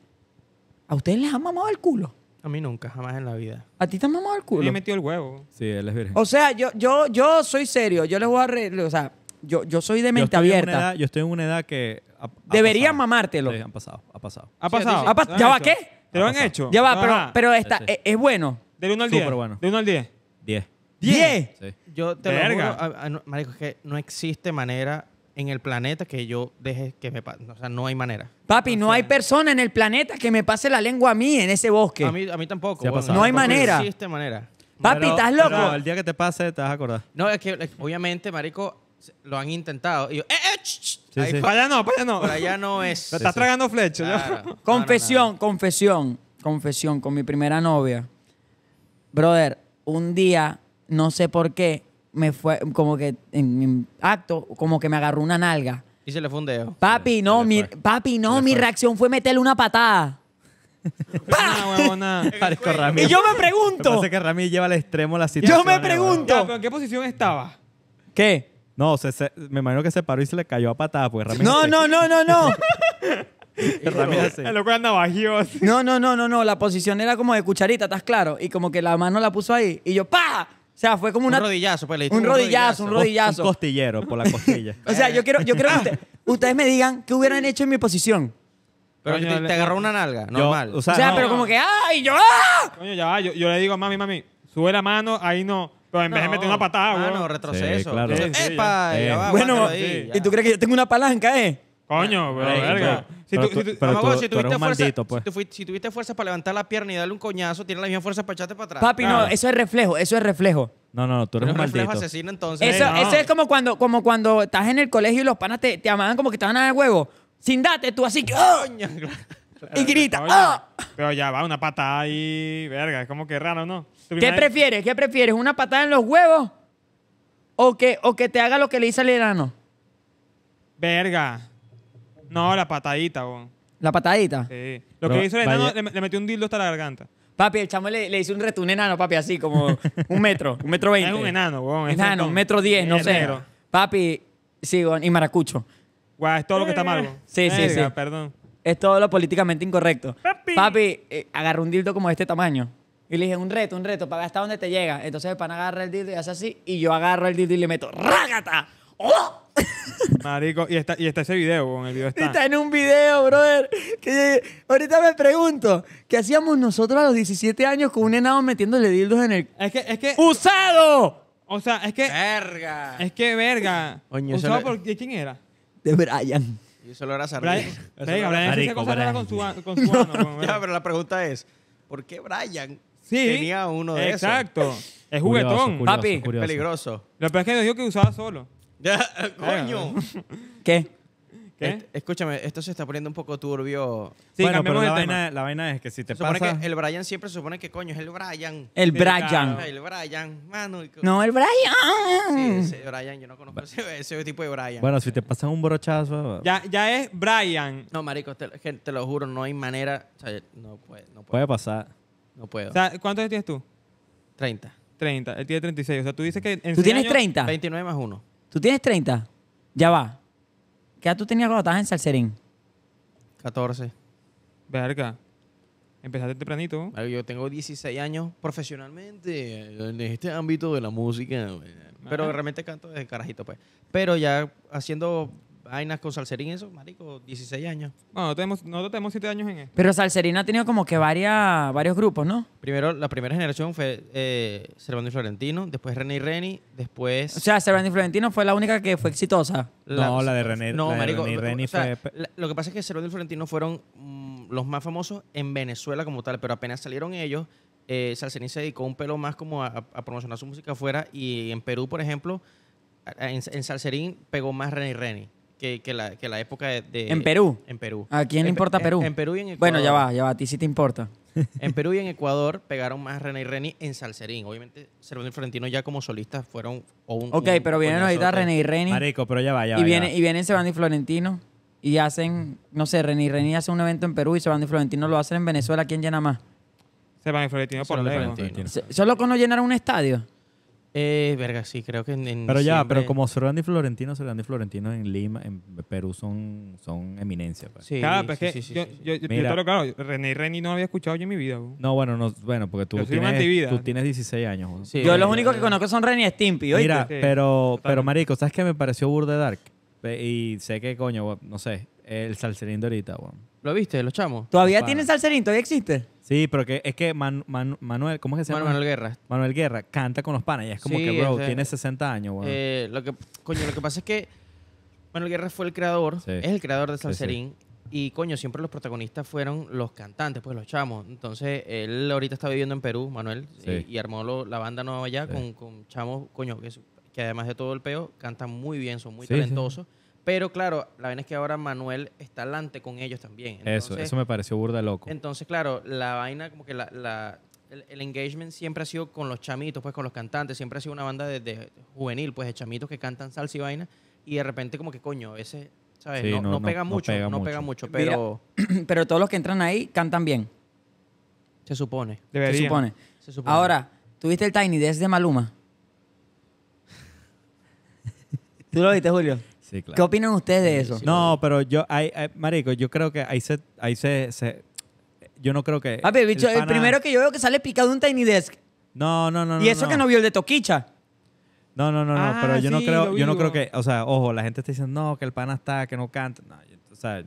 a ustedes les ha mamado el culo. A mí nunca, jamás en la vida. ¿A ti te han mamado el culo? Yo le he metido el huevo. Sí, él es virgen. O sea, yo, yo, yo soy serio. Yo les voy a... Re, o sea, yo, yo soy de mente abierta. yo estoy en una edad que. Deberían mamártelo. han pasado, ha pasado. ¿Ha pasado? ¿Ya va qué? ¿Te lo han hecho? Ya va, pero, e-, es, bueno. ¿De 1 al 10. bueno. Del 1 al 10. 10. 10. Sí. Yo te lo juro, marico, es que no existe manera en el planeta que yo deje que me pase. O sea, no hay manera. Papi, no, hay persona en el planeta que me pase la lengua a mí en ese bosque. A mí, a mí tampoco. no hay manera. No existe manera. Papi, ¿estás loco? Pero el día que te pase te vas a acordar. No, es que obviamente, marico, lo han intentado. Y eh, eh, Para allá no, para allá no. Para allá no es. Te estás tragando flecha. *laughs* confesión, confesión, confesión con mi primera novia. Brother, un día, no sé por qué, me fue como que en mi acto, como que me agarró una nalga. Y se le fue un dedo. Papi, no, mi, papi, no, mi reacción fue meterle una patada. *laughs* *laughs* y yo me pregunto. parece que Rami lleva al extremo la situación. Yo me pregunto. ¿En qué posición estaba? ¿Qué? No, me imagino que se paró y se le cayó a patada, pues No, no, no, no, no. *laughs* El loco andaba bajío No, no, no, no, no. La posición era como de cucharita, ¿estás claro? Y como que la mano la puso ahí. Y yo, ¡pa! O sea, fue como una. un rodillazo, pues, le diste un rodillazo, un rodillazo. Un costillero por la costilla. *laughs* O sea, yo quiero, yo quiero que *laughs* ustedes me digan qué hubieran hecho en mi posición. Pero te, agarró una nalga, normal. o sea, pero como que, ¡ay! Yo, ¡ah! Coño, ya va. Yo, yo le digo a mami, mami, sube la mano, ahí no. Pero en vez de meter una patada, güey. Ah, bueno, retroceso. Epa, bueno, ¿y tú crees que yo tengo una palanca, eh? Coño, pero verga. Si tú, si, tuviste fuerza, pues. si, tuviste fuerza para levantar la pierna y darle un coñazo, tienes la misma fuerza para echarte para atrás. Papi, no, eso es reflejo, eso es reflejo. No, no, tú eres un reflejo asesino entonces. Eso, es como cuando, como cuando estás en el colegio y los panas te, amaban como que te van a dar huevo. Sin date, tú así, ¡ah! coño y grita. ¡ah! Pero ya va, una patada ahí, verga, es como que raro, ¿no? ¿Qué prefieres? ¿Qué prefieres? ¿Una patada en los huevos? ¿O que, o que te haga lo que le hizo al enano? Verga. No, la patadita, ¿La patadita? Sí. Lo que hizo el enano, le, metió un dildo hasta la garganta. Papi, el chamo le, hizo un reto, enano, papi, así como *laughs* un metro, un metro veinte. un enano, Enano, un metro diez, no sé. Papi, sí, y maracucho. Guau, es todo lo que está mal, Sí, sí, sí. perdón es todo lo políticamente incorrecto. Papi, Papi eh, un dildo como de este tamaño. Y le dije, un reto, un reto, para hasta donde te llega. Entonces el pan agarra el dildo y hace así. Y yo agarro el dildo y le meto ¡Rágata! ¡Oh! *laughs* Marico, y está, y está ese video, con el video está. Está en un video, brother. Que ahorita me pregunto, ¿qué hacíamos nosotros a los 17 años con un enado metiéndole dildos en el. Es que, es que. ¡Usado! O sea, es que. Verga. Es que verga. ¿Usado por quién era? De Brian. Y solo era Sarri. Brian, Brian se con su, con su *laughs* Ya, pero la pregunta es, ¿por qué Brian tenía uno de esos? exacto. *laughs* Es juguetón. Papi, Peligroso. Lo peor es que no dijo que usaba solo. Ya, *laughs* Coño. ¿Qué? escúchame, esto se está poniendo un poco turbio. Sí, bueno, pero la vaina, la vaina, es que si te se pasa... Que el Brian siempre se supone que coño es el Brian. El Brian. El Brian, mano. No, el Brian. Sí, ese Brian, yo no conozco ese, tipo de Brian. Bueno, si te pasan un brochazo... Ah, ya, ya es Brian. No, marico, te, te lo juro, no hay manera... O sea, no, puede, no puede. pasar. No puedo. O sea, ¿cuántos tienes tú? 30. 30. Él tiene 36. O sea, tú dices que... En ¿Tú tienes 30? 29 más 1. ¿Tú tienes 30? Ya va. ¿Qué edad tú tenías cuando estabas en Salserín? 14. Verga. Empezaste tempranito. Yo tengo 16 años profesionalmente en este ámbito de la música. Pero ah. realmente canto desde carajito, pues. Pero ya haciendo vainas con Salserín, eso, marico, 16 años. No, no tenemos, nosotros tenemos 7 años en esto. Pero Salserín ha tenido como que varias, varios grupos, ¿no? Primero, la primera generación fue eh, Cervando y Florentino, después René y Reni, después... O sea, Cervando y Florentino fue la única que fue exitosa. no, la de René, no, de marico, René y lo que pasa es que Cervando y Florentino fueron mm, los más famosos en Venezuela como tal, pero apenas salieron ellos, eh, Salserín se dedicó un pelo más como a, promocionar su música afuera y en Perú, por ejemplo, en, Salserín pegó más René y Reni que, la, época de, ¿En Perú? En Perú. ¿A quién le importa Perú? En, Perú y en Ecuador. Bueno, ya va, ya va, a ti sí te importa. *laughs* En Perú y en *laughs* Ecuador pegaron más René y Reni en Salserín. Obviamente, Servando y Florentino ya como solistas fueron. O un, ok, pero vienen ahorita René y Reni. Marico, pero ya va, ya va. Y, viene, y vienen Servando y Florentino y hacen, no sé, René y Reni hacen un evento en Perú y Sebastián y Florentino lo hacen en Venezuela. ¿Quién llena más? Servando y Florentino por lo ¿Solo con no llenar un estadio? Eh, verga, sí, creo que en. pero ya, pero como y Florentino, y Florentino en Lima, en Perú son, son eminencia. Pues. Sí, claro, pero que yo, René Reni no había escuchado yo en mi vida. No, bueno, no, bueno, porque tú, tienes, tú 16 años. yo los eh, únicos que eh. conozco son Reni y Stimpy. Mira, pero, pero marico, ¿sabes qué me pareció burde Dark? Y sé que, coño, no sé, el salserín de ahorita, bueno. ¿Lo viste, los chamos? ¿Todavía tiene Salserín? ¿Todavía existe? Sí, pero es que Manuel, ¿cómo es que se llama? Manuel Guerra. Manuel Guerra canta con los panas y es como que, bro, tiene 60 años, eh, lo que, coño, lo que pasa es que Manuel Guerra fue el creador, es el creador de Salserín. Y coño, siempre los protagonistas fueron los cantantes, pues los chamos. Entonces, él ahorita está viviendo en Perú, Manuel, y, armó la banda nueva allá con, chamos, coño, que, además de todo el peo, cantan muy bien, son muy talentosos. Pero claro, la vaina es que ahora Manuel está alante con ellos también. eso, eso me pareció burda loco. Entonces, claro, la vaina, como que el, engagement siempre ha sido con los chamitos, pues con los cantantes, siempre ha sido una banda de, juvenil, pues de chamitos que cantan salsa y vaina, y de repente como que coño, ese, ¿sabes? no, pega mucho, no pega mucho, pero... *clears throat* pero todos los que entran ahí cantan bien. Se supone. Debería. Se supone. Se supone. Ahora, ¿tuviste el Tiny desde Maluma? *laughs* ¿Tú lo viste, Julio? ¿Qué opinan ustedes de eso? No, pero yo, marico, yo creo que ahí se, ahí se, yo no creo que. A el bicho, el, primero que yo veo que sale picado un Tiny Desk. No, no, no. y eso que no vio el de Toquicha. No, no, no, no, pero ah, yo no creo, yo no creo que, o sea, ojo, la gente está diciendo, no, que el pana está, que no canta. No, yo- o sea,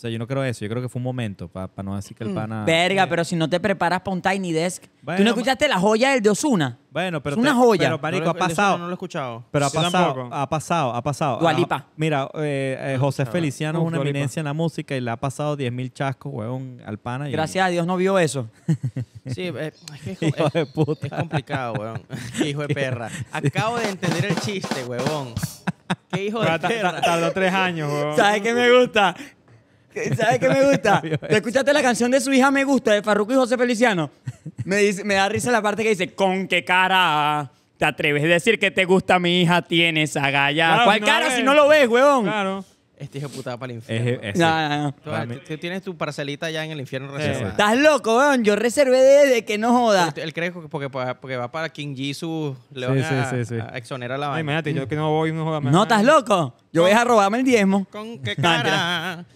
o sea, yo no creo eso. Yo creo que fue un momento para no decir que el mm. pana. Verga, pero si no te preparas para un Tiny Desk. ¿Tú no escuchaste la joya del de Osuna? Bueno, pero. Es una joya. Pero, marico, ha pasado. No lo he escuchado. Pero ha pasado, ha pasado, ha pasado. Gualipa. mira, eh, eh, José Feliciano es una eminencia en la música y le ha pasado 10.000 chascos, weón, al pana. Gracias a Dios no vio eso. *laughs* sí, eh, es, que *laughs* hijo de puta. es complicado, weón. *laughs* hijo de perra. Acabo de entender el chiste, weón. Qué hijo de perra. Tardó tres años, weón. ¿Sabes qué me gusta? ¿Sabes qué me gusta? *laughs* ¿Te escuchaste la canción de su hija Me Gusta de Farruko y José Feliciano? Me, da risa la parte que dice, ¿con qué cara te atreves a decir que te gusta mi hija? Tienes esa ¿Cuál cara si no lo ves, huevón? Claro. Este hijo putada para el infierno. no, no, no. Tú, tienes tu parcelita ya en el infierno reservada. Estás loco, weón. Yo reservé desde que no joda. Él cree que porque, va para King Jesus, le van a, a, exonerar la banda. imagínate, yo que no voy, no joda. No, estás loco. Yo voy a robarme el diezmo. ¿Con qué cara? *laughs*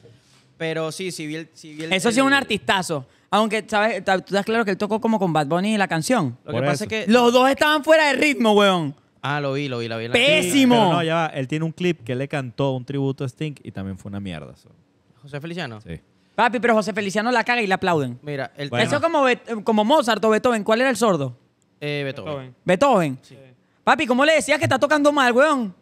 Pero sí, si vi Eso sí es un artistazo. Aunque, ¿sabes? Tú estás claro que él tocó como con Bad Bunny y la canción. Lo que pasa es que... Los dos estaban fuera de ritmo, weón. Ah, lo vi, lo vi, lo vi. Pésimo. no, ya va. Él tiene un clip que le cantó un tributo a Sting y también fue una mierda. José Feliciano. sí. Papi, pero José Feliciano la caga y le aplauden. Mira, el Eso es como, como Mozart o Beethoven. ¿Cuál era el sordo? Eh, Beethoven. Beethoven. Papi, ¿cómo le decías que está tocando mal, weón?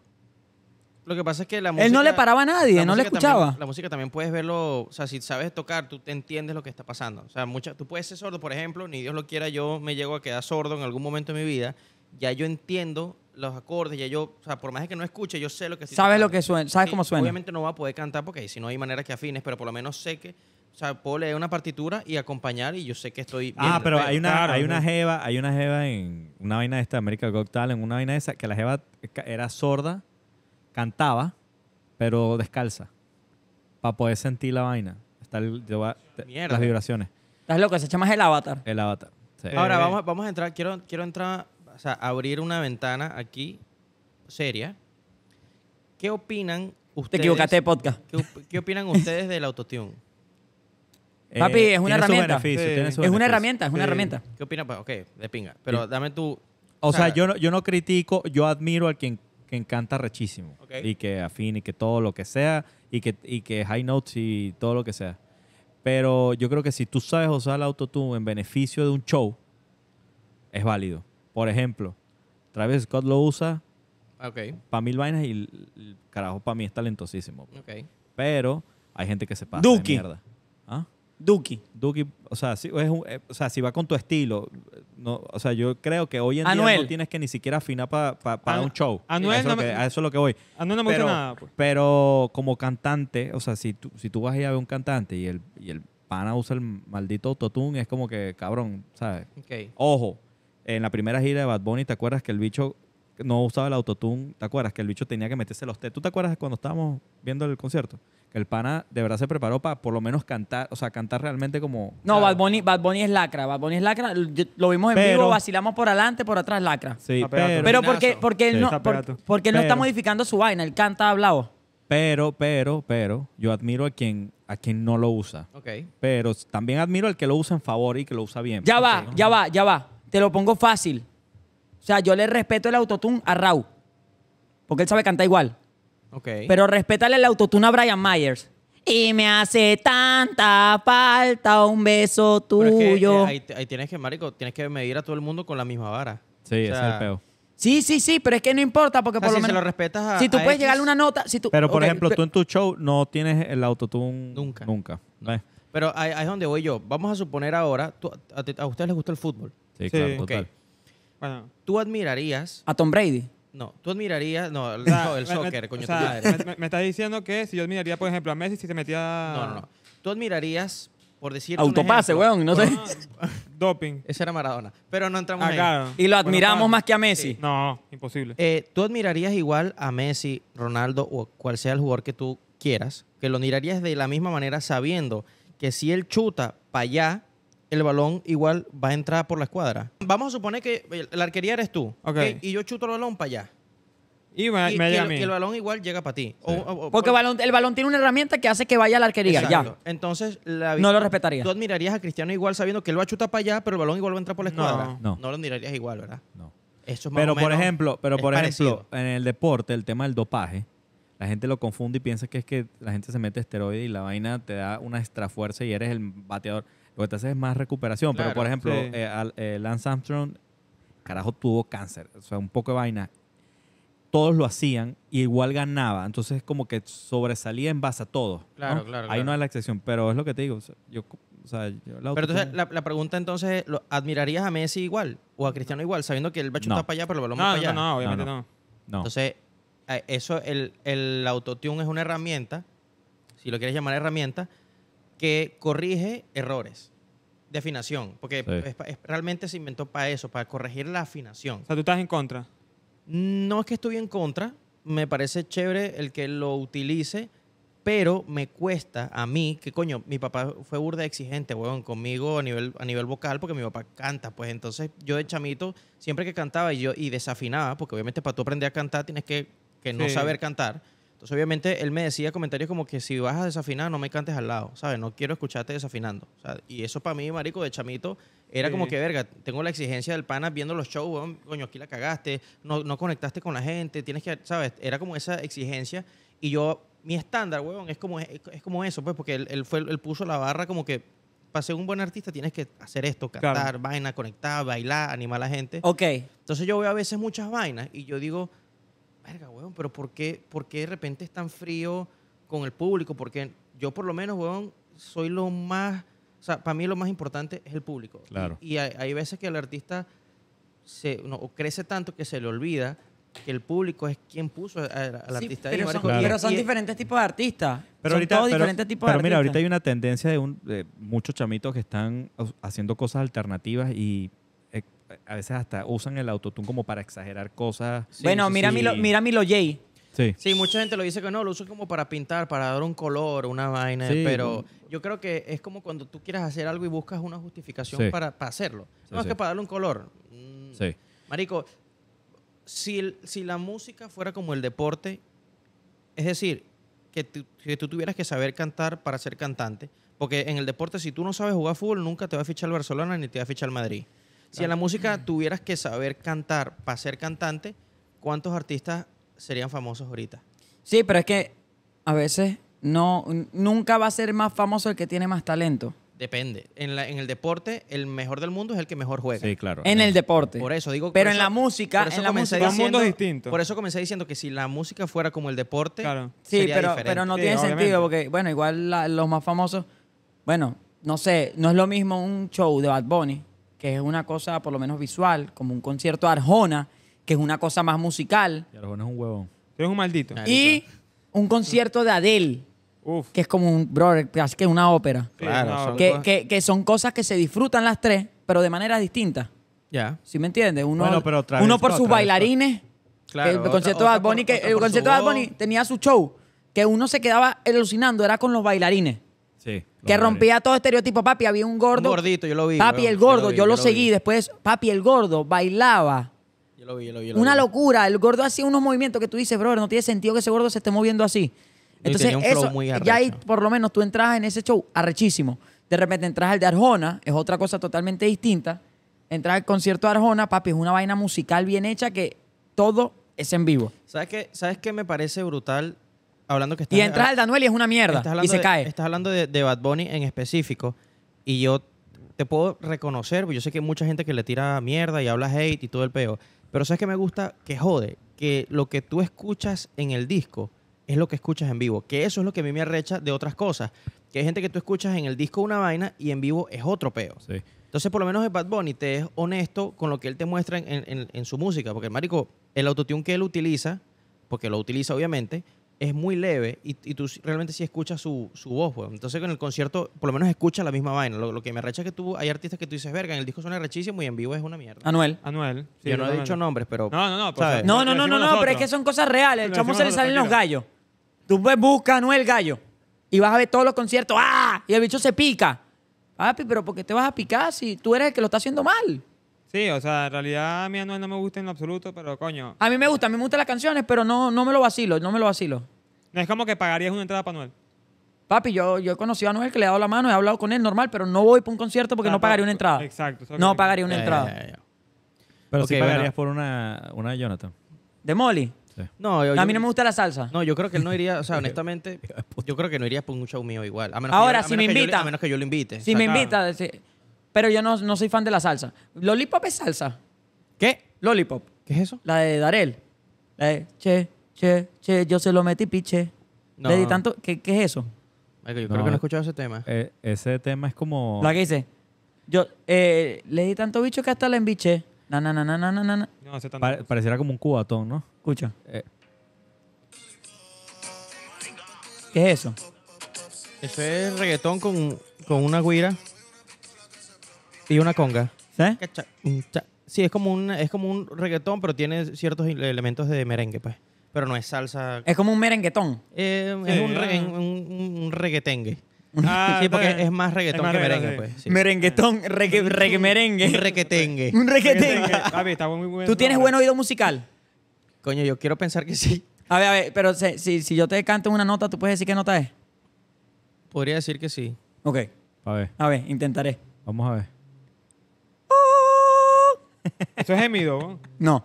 Lo que pasa es que la música. Él no le paraba a nadie, no le escuchaba. la música también puedes verlo. O sea, si sabes tocar, tú te entiendes lo que está pasando. O sea, mucha, tú puedes ser sordo, por ejemplo, ni Dios lo quiera, yo me llego a quedar sordo en algún momento de mi vida. Ya yo entiendo los acordes, ya yo, o sea, por más que no escuche, yo sé lo que Sabes lo que suena, sabes cómo suena. Obviamente no va a poder cantar porque si no hay manera que afines, pero por lo menos sé que. O sea, puedo leer una partitura y acompañar y yo sé que estoy... ah, pero hay una, hay una jeva, hay una jeva en una vaina de esta, América Got Talent, una vaina de esa, que la jeva era sorda cantaba, pero descalza, para poder sentir la vaina, estar, las vibraciones. Estás loco, se llama el avatar. El avatar. Eh, Ahora vamos, vamos a entrar, quiero, quiero entrar, o sea, abrir una ventana aquí seria. ¿Qué opinan ustedes? podcast. ¿Qué, opinan ustedes del autotune? Eh, Papi, es una herramienta. Es una herramienta, es una herramienta. ¿Qué opinas? Pues, ok, de pinga. Pero dame tú. O, sea, yo, no, yo no critico, yo admiro al quien que encanta rechísimo. Y que afín y que todo lo que sea. Y que, y que high notes y todo lo que sea. Pero yo creo que si tú sabes usar el autotune en beneficio de un show, es válido. Por ejemplo, Travis Scott lo usa para mil vainas y el carajo para mí es talentosísimo. Okay. Pero hay gente que se pasa de mierda. ¿Ah? Duki. Duki, o sea, eh, si, es va con tu estilo, o sea, yo creo que hoy en día no tienes que ni siquiera afinar para un show. eso es lo que voy. Pues. pero, como cantante, o sea, si tú, si tú vas a ir a ver un cantante y el, el pana usa el maldito autotune, es como que, cabrón, ¿sabes? Ojo, en la primera gira de Bad Bunny, ¿te acuerdas que el bicho no usaba el autotune? ¿Te acuerdas que el bicho tenía que meterse los usted? ¿Tú te acuerdas cuando estábamos viendo el concierto? que el pana de verdad se preparó para por lo menos cantar, o sea, cantar realmente como... No, Bad, Bunny, Bad Bunny es lacra, Bad Bunny es lacra, lo vimos en vivo, vacilamos por adelante, por atrás lacra. Sí, pero, Pero porque, porque no, está no está modificando su vaina, él canta hablado. pero, pero, pero, yo admiro a quien, a quien no lo usa. Ok. Pero también admiro al que lo usa en favor y que lo usa bien. Ya va, ya va, ya va. Te lo pongo fácil. O sea, yo le respeto el autotune a Rau. Porque él sabe cantar igual. Okay. Pero respétale el autotune a Brian Myers. Y me hace tanta falta un beso eh, tuyo. ahí, tienes que, marico, tienes que medir a todo el mundo con la misma vara. Sí, ese es el peo. Sí, sí, sí, pero es que no importa porque por lo menos. si tú puedes llegarle una nota. Si tú, pero por ejemplo, tú en tu show no tienes el autotune. Nunca. Nunca. Pero ahí, es donde voy yo. Vamos a suponer ahora, a, ustedes les gusta el fútbol. Sí, claro, total. Bueno, tú admirarías. A Tom Brady. No, tú admirarías. No, el, *laughs* soccer, coño, Me, estás diciendo que si yo admiraría, por ejemplo, a Messi si se metía. No, no, no. Tú admirarías, por decir. Autopase, weón, no sé. *laughs* Doping. Ese era Maradona. Pero no entramos ah, Y lo admiramos más que a Messi. No, imposible. Eh, tú admirarías igual a Messi, Ronaldo o cual sea el jugador que tú quieras, que lo mirarías de la misma manera sabiendo que si él chuta para allá, el balón igual va a entrar por la escuadra. Vamos a suponer que la arquería eres tú. Y yo chuto el balón para allá. Y, el, balón igual llega para ti. Porque el balón, el balón, tiene una herramienta que hace que vaya a la arquería. Ya. Entonces, la, no lo respetaría. Tú admirarías a Cristiano igual sabiendo que él va a chutar para allá, pero el balón igual va a entrar por la escuadra. No, no. lo admirarías igual, ¿verdad? No. Eso es más pero por ejemplo, pero por ejemplo, en el deporte, el tema del dopaje, la gente lo confunde y piensa que es que la gente se mete esteroide y la vaina te da una extra fuerza y eres el bateador. Lo es más recuperación. pero, por ejemplo, eh, eh, Lance Armstrong, carajo, tuvo cáncer. O sea, un poco de vaina. Todos lo hacían y igual ganaba. Entonces, como que sobresalía en base a todos. Claro, claro. Ahí no hay la excepción, pero es lo que te digo. pero entonces, la, pregunta entonces es, ¿admirarías a Messi igual o a Cristiano igual? Sabiendo que el va está para allá, pero lo balón no, para No, no, obviamente no. Entonces, eh, eso, el, el autotune es una herramienta, si lo quieres llamar herramienta, que corrige errores de afinación, porque realmente se inventó para eso, para corregir la afinación. O sea, ¿tú estás en contra? No es que estoy en contra, me parece chévere el que lo utilice, pero me cuesta a mí, que coño, mi papá fue burda exigente, weón, conmigo a nivel, a nivel vocal, porque mi papá canta, pues entonces yo de chamito, siempre que cantaba y yo y desafinaba, porque obviamente para tú aprender a cantar tienes que, que no saber cantar, entonces, obviamente, él me decía comentarios como que si vas a desafinar, no me cantes al lado, ¿sabes? No quiero escucharte desafinando. Y eso para mí, marico, de chamito, era como que, verga, tengo la exigencia del pana viendo los shows, weón, coño, aquí la cagaste, no, conectaste con la gente, tienes que, ¿sabes? Era como esa exigencia. Y yo, mi estándar, weón, es como, como eso, pues, porque él, él, fue, puso la barra como que para ser un buen artista tienes que hacer esto, cantar, vaina, conectar, bailar, animar a la gente. Ok. Entonces yo veo a veces muchas vainas y yo digo, verga, pero ¿por qué, de repente es tan frío con el público? Porque yo por lo menos, weón, soy lo más, o sea, para mí lo más importante es el público. Claro. Y, hay, veces que el artista se, crece tanto que se le olvida que el público es quien puso al artista. ahí. son, pero son diferentes tipos de artistas. Pero ahorita, pero, mira, ahorita hay una tendencia de, un, de muchos chamitos que están haciendo cosas alternativas y a veces hasta usan el autotune como para exagerar cosas. bueno, mira, sí. Milo, mira J. Sí. sí, mucha gente lo dice que no, lo uso como para pintar, para dar un color, una vaina, pero yo creo que es como cuando tú quieres hacer algo y buscas una justificación para, hacerlo. no es que para darle un color. Mm. sí. Marico, si, si la música fuera como el deporte, es decir, que, que tú tuvieras que saber cantar para ser cantante, porque en el deporte si tú no sabes jugar fútbol, nunca te va a fichar el Barcelona ni te va a fichar el Madrid. Si en la música tuvieras que saber cantar para ser cantante, ¿cuántos artistas serían famosos ahorita? Sí, pero es que a veces no, nunca va a ser más famoso el que tiene más talento. Depende. En, el deporte, el mejor del mundo es el que mejor juega. Sí, claro. En el deporte. Por eso digo. Pero en la música, en la música, mundo distinto. Por eso comencé diciendo que si la música fuera como el deporte, claro. sí, pero, pero no tiene sentido porque, bueno, igual los más famosos, bueno, no sé, no es lo mismo un show de Bad Bunny que es una cosa por lo menos visual, como un concierto de Arjona, que es una cosa más musical. Y Arjona es un huevón. Es un maldito. Y un concierto de Adele. Que es como un, brother, que una ópera. Claro. Que, que, son cosas que se disfrutan las tres, pero de manera distinta. Ya. ¿Sí me entiendes? Uno, uno por sus bailarines. el concierto de tenía su show, que uno se quedaba alucinando, era con los bailarines. Que rompía todo estereotipo. Papi, había un gordo. Un gordito, yo lo vi. Papi, el gordo, yo lo, seguí. Después, papi, el gordo bailaba. Yo lo vi, yo lo vi. una locura. El gordo hacía unos movimientos que tú dices, bro, no tiene sentido que ese gordo se esté moviendo así. Entonces, eso, muy ahí, por lo menos, tú entras en ese show arrechísimo. De repente entras al de Arjona, es otra cosa totalmente distinta. Entras al concierto de Arjona, papi, es una vaina musical bien hecha que todo es en vivo. ¿Sabes ¿Sabes qué me parece brutal hablando que y entras al Danuel y es una mierda y se cae. Estás hablando de, Bad Bunny en específico y yo te puedo reconocer, porque yo sé que hay mucha gente que le tira mierda y habla hate y todo el peo, pero sabes que me gusta que jode, que lo que tú escuchas en el disco es lo que escuchas en vivo, que eso es lo que a mí me arrecha de otras cosas, que hay gente que tú escuchas en el disco una vaina y en vivo es otro peo. Entonces, por lo menos el Bad Bunny te es honesto con lo que él te muestra en, en su música, porque el marico, el autotune que él utiliza, porque lo utiliza obviamente, es muy leve y, tú realmente sí escuchas su, su voz, pues. Entonces con el concierto por lo menos escucha la misma vaina. Lo, que me arrecha es que tú, hay artistas que tú dices, verga, en el disco suena rechísimo y en vivo es una mierda. Anuel. Anuel. Yo no he dicho nombres, pero... No, no, no. no, no, pero es que son cosas reales. El chamo se le salen los gallos. Tú buscas a Anuel Gallo y vas a ver todos los conciertos. ¡Ah! Y el bicho se pica. Papi, pero ¿por qué te vas a picar si tú eres el que lo está haciendo mal? Sí, o sea, en realidad a mí Anuel no me gusta en absoluto, pero coño. A mí me gusta, a mí me gustan las canciones, pero no, no me lo vacilo, no me lo vacilo. No es como que pagarías una entrada para Noel, Papi, yo, yo he conocido a Noel que le he dado la mano, he hablado con él normal, pero no voy para un concierto porque no pagaría una entrada. Exacto. No pagaría una entrada. Pero pagarías por una, de Jonathan. ¿De Molly? No, A mí no me gusta la salsa. No, yo creo que él no *laughs* iría, o sea, honestamente, yo creo que no iría por un show mío igual. Ahora, si me invita. a menos que yo lo invite. si me invita, pero yo no, no soy fan de la salsa. Lollipop es salsa. ¿Qué? Lollipop. ¿Qué es eso? La de Darel. La de Che, che, che, yo se lo metí piche. Le di tanto. ¿Qué, es eso? yo creo que no he escuchado ese tema. Eh, ese tema es como... La que dice, yo eh, le di tanto bicho que hasta la embiché. Na, na, na, na, na, na, No, pareciera como un cubatón, ¿no? Escucha. Eh. ¿Qué es eso? Eso es reggaetón con, con una guira y una conga. ¿Sí? Sí, es como un, es como un reggaetón, pero tiene ciertos elementos de merengue, pues. Pero no es salsa. Es como un merenguetón. es un, sí, porque es más reggaetón que merengue, pues. Merenguetón, reggae, merengue. Un Un requetengue. A ver, está muy bueno. ¿Tú tienes buen oído musical? Coño, yo quiero pensar que sí. A ver, a ver, pero si, si, si yo te canto una nota, ¿tú puedes decir qué nota es? Podría decir que sí. Ok. A ver. A ver, intentaré. Vamos a ver. Oh. Eso es gemido. No.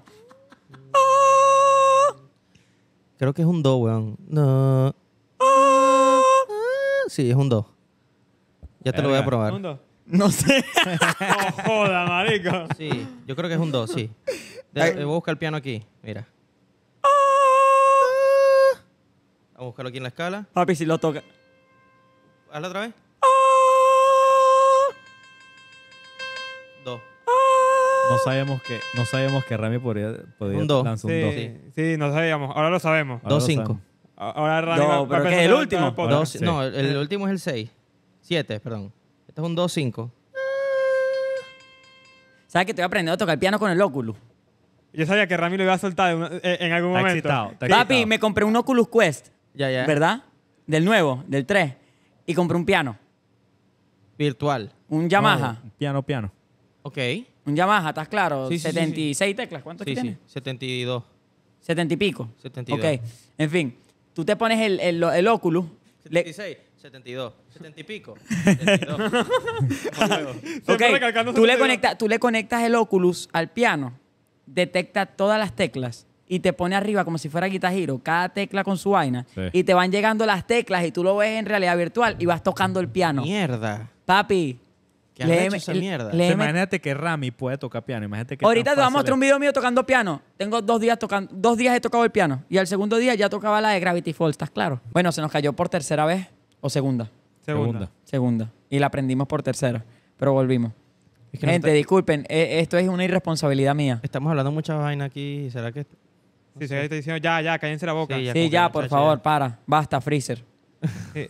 Creo que es un do, weón. No. Ah, sí, es un do. Ya te lo voy a probar. ¿Un do? No sé. *laughs* no joda, marico. Sí, yo creo que es un do, sí. Eh, voy a buscar el piano aquí. Mira. Ah. Vamos a buscarlo aquí en la escala. Papi, si lo toca. Hazlo otra vez. no sabíamos que, Rami podría, Un lanzar un 2. Sí, no sabíamos. Ahora lo sabemos. 2-5. Ahora Rami No, pero es el último. No, el, último es el 6. 7, perdón. Este es un 2-5. ¿Sabes qué te voy a aprender? A tocar el piano con el Oculus. Yo sabía que Rami lo iba a soltar en, eh, algún momento. Papi, me compré un Oculus Quest, Ya, ya. ¿verdad? Del nuevo, del 3. Y compré un piano, Virtual. un Yamaha. Piano, piano. Ok. Un Yamaha, ¿estás claro? 76 teclas, ¿cuántas Sí, 72. 70 y pico. 72. Ok, en fin, tú te pones el, el, Oculus. 76. 72. 70 y pico. 72. *laughs* tú le, conectas, tú le conectas el Oculus al piano, detecta todas las teclas y te pone arriba como si fuera Guitar Hero, cada tecla con su vaina. Y te van llegando las teclas y tú lo ves en realidad virtual y vas tocando el piano. Mierda. Papi, que esa mierda. imagínate que Rami puede tocar piano. Imagínate que Ahorita te voy a mostrar un video mío tocando piano. Tengo dos días tocando, dos días he tocado el piano. Y al segundo día ya tocaba la de Gravity Falls, ¿estás claro? Bueno, se nos cayó por tercera vez o segunda. Segunda. Segunda. Y la aprendimos por tercera. Pero volvimos. Gente, disculpen, eh, esto es una irresponsabilidad mía. Estamos hablando mucha vaina aquí. ¿Será que.? sí, se está diciendo, ya, ya, cállense la boca. Sí, ya, por favor, para. Basta, Freezer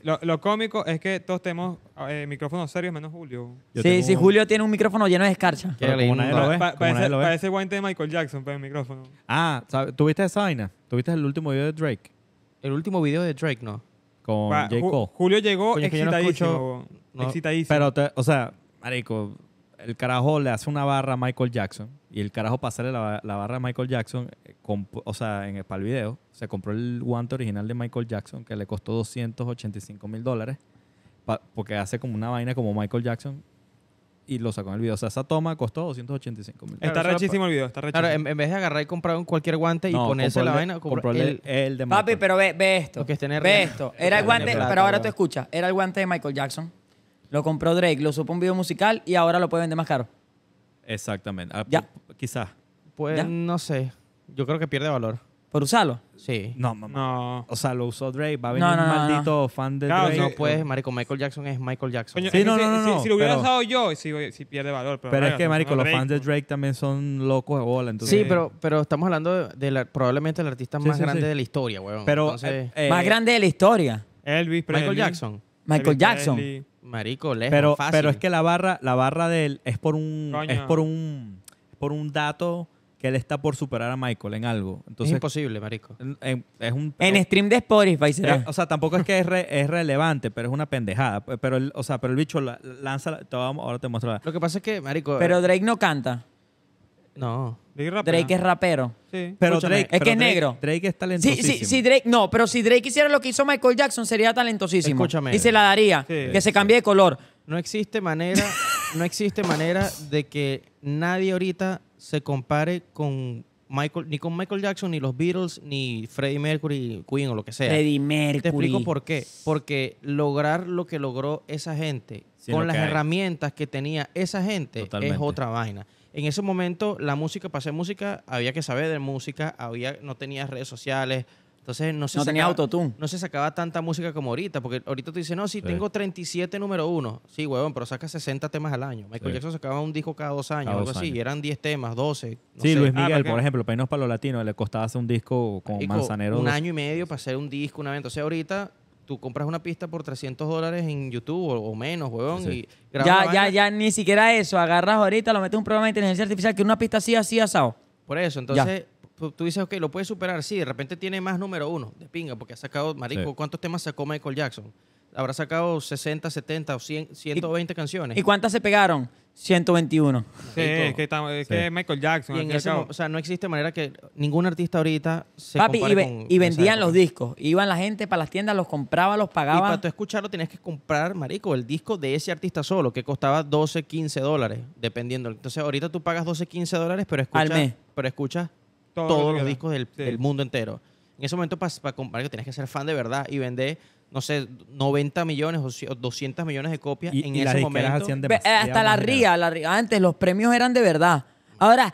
lo, lo, cómico es que todos tenemos eh, micrófonos serios menos Julio. sí, Julio tiene un micrófono lleno de escarcha. parece, guante de Michael Jackson, pero pues, el micrófono. Ah, ¿tuviste esa vaina? ¿Tuviste el último video de Drake? El último video de Drake, no. Con J. Julio llegó excitadísimo. No Pero, o sea, marico, el carajo le hace una barra a Michael Jackson. Y el carajo pasarle la, la barra a Michael Jackson, eh, o sea, en el, para video, se compró el guante original de Michael Jackson que le costó 285 mil dólares, porque hace como una vaina como Michael Jackson y lo sacó en el video. O sea, esa toma costó 285 mil. Está rechísimo el video, está rechísimo. en, vez de agarrar y comprar un cualquier guante y ponerse la vaina, compró el, el, de Michael. Papi, pero ve, esto. Porque ve esto. Era el guante, pero ahora tú escucha era el guante de Michael Jackson. Lo compró Drake, lo supo un video musical y ahora lo puede vender más caro. Exactamente. Ah, ya. Quizás. Pues no sé. Yo creo que pierde valor. ¿Por usarlo? Sí. No, mamá. No. O sea, lo usó Drake. Va a venir No, no, un maldito fan de Drake. No, pues, marico, Michael Jackson es Michael Jackson. Sí, no, si, lo hubiera usado yo, sí, pierde valor. Pero, es que, marico, los fans de Drake también son locos de bola. Sí, pero, pero estamos hablando de, probablemente el artista más grande de la historia, weón. Pero, eh, eh, Más grande de la historia. Elvis, Michael Jackson. Michael Jackson. Marico, lejos, pero, Pero es que la barra, la barra de él es por un, es por un, por un dato que él está por superar a Michael en algo. Entonces, es imposible, marico. En, es un, en stream de Spotify será. o sea, tampoco es que es, relevante, pero es una pendejada. Pero el, o sea, pero el bicho la, lanza... ahora te muestro Lo que pasa es que, marico... Pero Drake no canta. No. Drake, es rapero. Sí. Pero Drake, es que es negro. Drake es talentosísimo. Sí, Drake, no, pero si Drake hiciera lo que hizo Michael Jackson sería talentosísimo. Escúchame. Y se la daría, que se cambie de color. No existe manera, no existe manera de que nadie ahorita se compare con Michael, ni con Michael Jackson, ni los Beatles, ni Freddie Mercury, Queen o lo que sea. Freddie Mercury. Te explico por qué. Porque lograr lo que logró esa gente con las herramientas que tenía esa gente es otra vaina en ese momento la música, para hacer música, había que saber de música, había, no tenía redes sociales, entonces no se no sacaba, tenía autotune. No se sacaba tanta música como ahorita, porque ahorita tú dices, no, sí, tengo 37 número uno. Sí, huevón, pero saca 60 temas al año. Michael Jackson sacaba un disco cada dos años, algo así, y eran 10 temas, 12. sí, Luis ah, Miguel, por ejemplo, Peinos para los Latinos, le costaba hacer un disco con Manzanero. Un año y medio para hacer un disco, una vez. sea, ahorita tú compras una pista por 300 dólares en YouTube o, menos, huevón. Y ya, ya, ya, ni siquiera eso. Agarras ahorita, lo metes en un programa de inteligencia artificial que una pista así, así, asado. Por eso, entonces tú dices, ok, lo puedes superar. Sí, de repente tiene más número uno, de pinga, porque ha sacado, marico, ¿cuántos temas sacó Michael Jackson? Habrá sacado 60, 70 o 100, 120 canciones. ¿Y cuántas se pegaron? 121. Sí, es que, es Michael Jackson. o sea, no existe manera que ningún artista ahorita se Papi, y, y vendían los discos. Iban la gente para las tiendas, los compraba, los Y para tú escucharlo tenías que comprar, marico, el disco de ese artista solo, que costaba 12, 15 dólares, dependiendo. Entonces, ahorita tú pagas 12, 15 dólares, pero escuchas, Pero escuchas todos los discos del, mundo entero. En ese momento, para comprar, tienes que ser fan de verdad y vender no sé, 90 millones o 200 millones de copias en y ese momento. Hacían hasta la ría, Antes los premios eran de verdad. Ahora,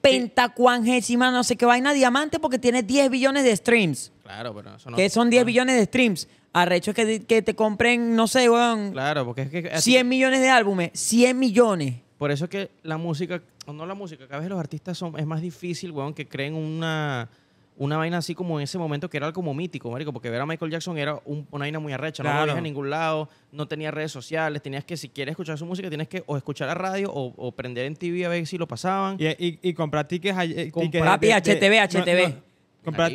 pentacuangésima, no sé qué vaina, diamante, porque tiene 10 billones de streams. Claro, pero eso no. Que son 10 ah. billones de streams. Arrecho es que, te compren, no sé, weón. Claro, porque es que. 100 millones de álbumes, 100 millones. Por eso es que la música, o no la música, cada vez los artistas son, es más difícil, weón, que creen una una vaina así como en ese momento que era como mítico, marico, porque ver a Michael Jackson era una vaina muy arrecha, no lo en ningún lado, no tenía redes sociales, tenías que, si quieres escuchar su música, tienes que o escuchar la radio o, prender en TV a ver si lo pasaban. Y, comprar tickets, HTV, eh, HTV. Comprar,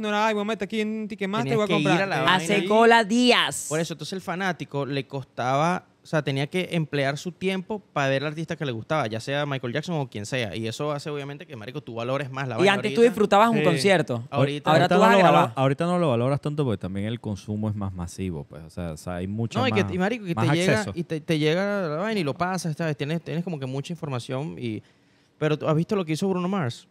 no era, ay, voy a meter aquí en más y voy a comprar. la Hace cola días. Por eso, entonces el fanático le costaba, o sea, tenía que emplear su tiempo para ver al artista que le gustaba, ya sea Michael Jackson o quien sea. Y eso hace, obviamente, que, marico, tú valores más la Y antes tú disfrutabas un concierto. Ahorita- Ahora tú vas a grabar. ahorita no lo valoras tanto porque también el consumo es más masivo, pues. O sea, hay mucho No, y, más, que, marico, que te llega, y te, llega la y lo pasas, Tienes, tienes como que mucha información y... Pero ¿has visto lo que hizo Bruno Mars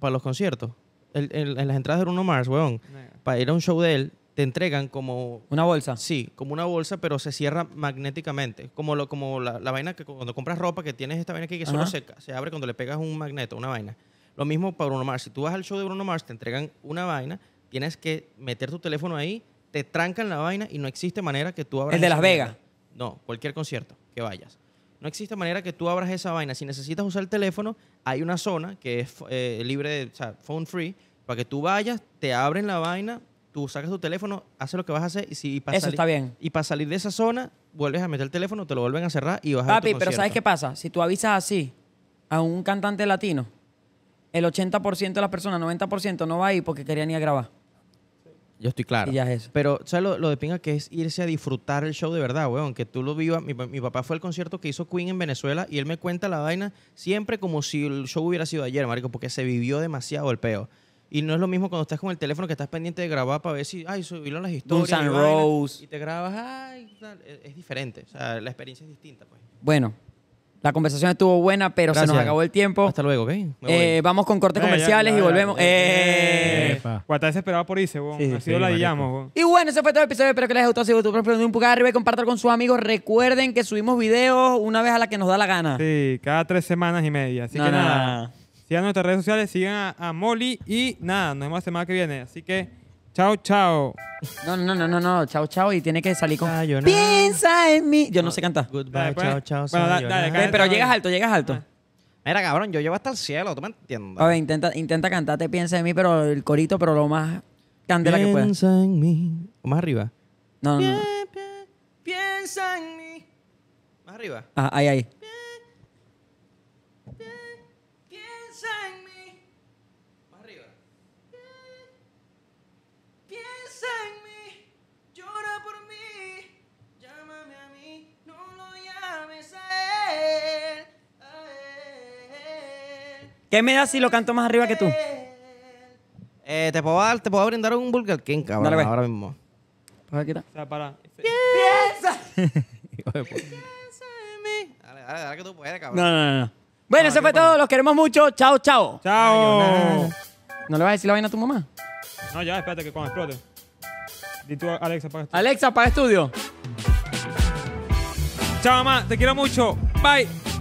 para los conciertos? en las entradas de Bruno Mars, weón, para ir a un show de él, te entregan como... ¿Una bolsa? Sí, como una bolsa, pero se cierra magnéticamente. Como, lo, como la, vaina que cuando compras ropa, que tienes esta vaina aquí que solo se, se, abre cuando le pegas un magneto, una vaina. Lo mismo para Bruno Mars. Si tú vas al show de Bruno Mars, te entregan una vaina, tienes que meter tu teléfono ahí, te trancan la vaina y no existe manera que tú abras... ¿El de Las Vegas? No, cualquier concierto que vayas. No existe manera que tú abras esa vaina. Si necesitas usar el teléfono, hay una zona que es eh, libre, de, o sea, phone free, para que tú vayas, te abren la vaina, tú sacas tu teléfono, haces lo que vas a hacer y si para Eso está bien. Y para salir de esa zona, vuelves a meter el teléfono, te lo vuelven a cerrar y vas a Papi, pero ¿sabes qué pasa? Si tú avisas así a un cantante latino, el 80% de las personas, 90% no va a ir porque querían ir a grabar. Yo estoy claro. ya es Pero, ¿sabes lo, de pinga que es irse a disfrutar el show de verdad, weón? aunque tú lo vivas. Mi, papá fue al concierto que hizo Queen en Venezuela y él me cuenta la vaina siempre como si el show hubiera sido ayer, marico, porque se vivió demasiado el peo. Y no es lo mismo cuando estás con el teléfono que estás pendiente de grabar para ver si, ay, subieron las historias. y, Rose. y te grabas, ay, e, es diferente. O sea, la experiencia es distinta, pues. Bueno, la conversación estuvo buena, pero se nos acabó el tiempo. Hasta luego, ¿ok? Eh, vamos con cortes comerciales y volvemos. Eh. Guata desesperado por irse, weón. Así lo lo güey. Y bueno, ese fue todo el episodio. Espero que les haya gustado. Si gustó, un pulgar arriba y compártalo con sus amigos. Recuerden que subimos videos una vez a la que nos da la gana. Sí, cada tres semanas y media. Así que nada. sigan nuestras redes sociales, sigan a Molly y nada, nos vemos la semana que viene. Así que. Chao, chao. No, no, no, no, no. Chao, chao. Y tiene que salir con. Piensa en mí. Yo no, sé cantar. Goodbye, pues. chao, chao. Bueno, dale, pero llegas alto, llegas alto. Ah. Mira, cabrón, yo llevo hasta el cielo, ¿tú me entiendes? A ver, intenta, cantarte Piensa en mí, pero el corito, pero lo más candela que puedas. Piensa en mí. O más arriba. No, no, no. Piensa en mí. Más arriba. ah ahí, ahí. ¿Qué me das si lo canto más arriba que tú? Eh, te puedo dar, te puedo brindar un Burger King, cabrón, Dale, ahora mismo. ¿Puedes quitar? O sea, para. ¡Piensa! *laughs* Hijo de Dale, dale, dale que tú puedes, cabrón. No, no, no, Bueno, eso fue todo. Los queremos mucho. Chao, chao. Chao. ¿No le vas a decir la vaina a tu mamá? No, ya, espérate que cuando explote. Di tú, Alexa, para estudio. Alexa, para estudio. Chao, mamá. Te quiero mucho. Bye.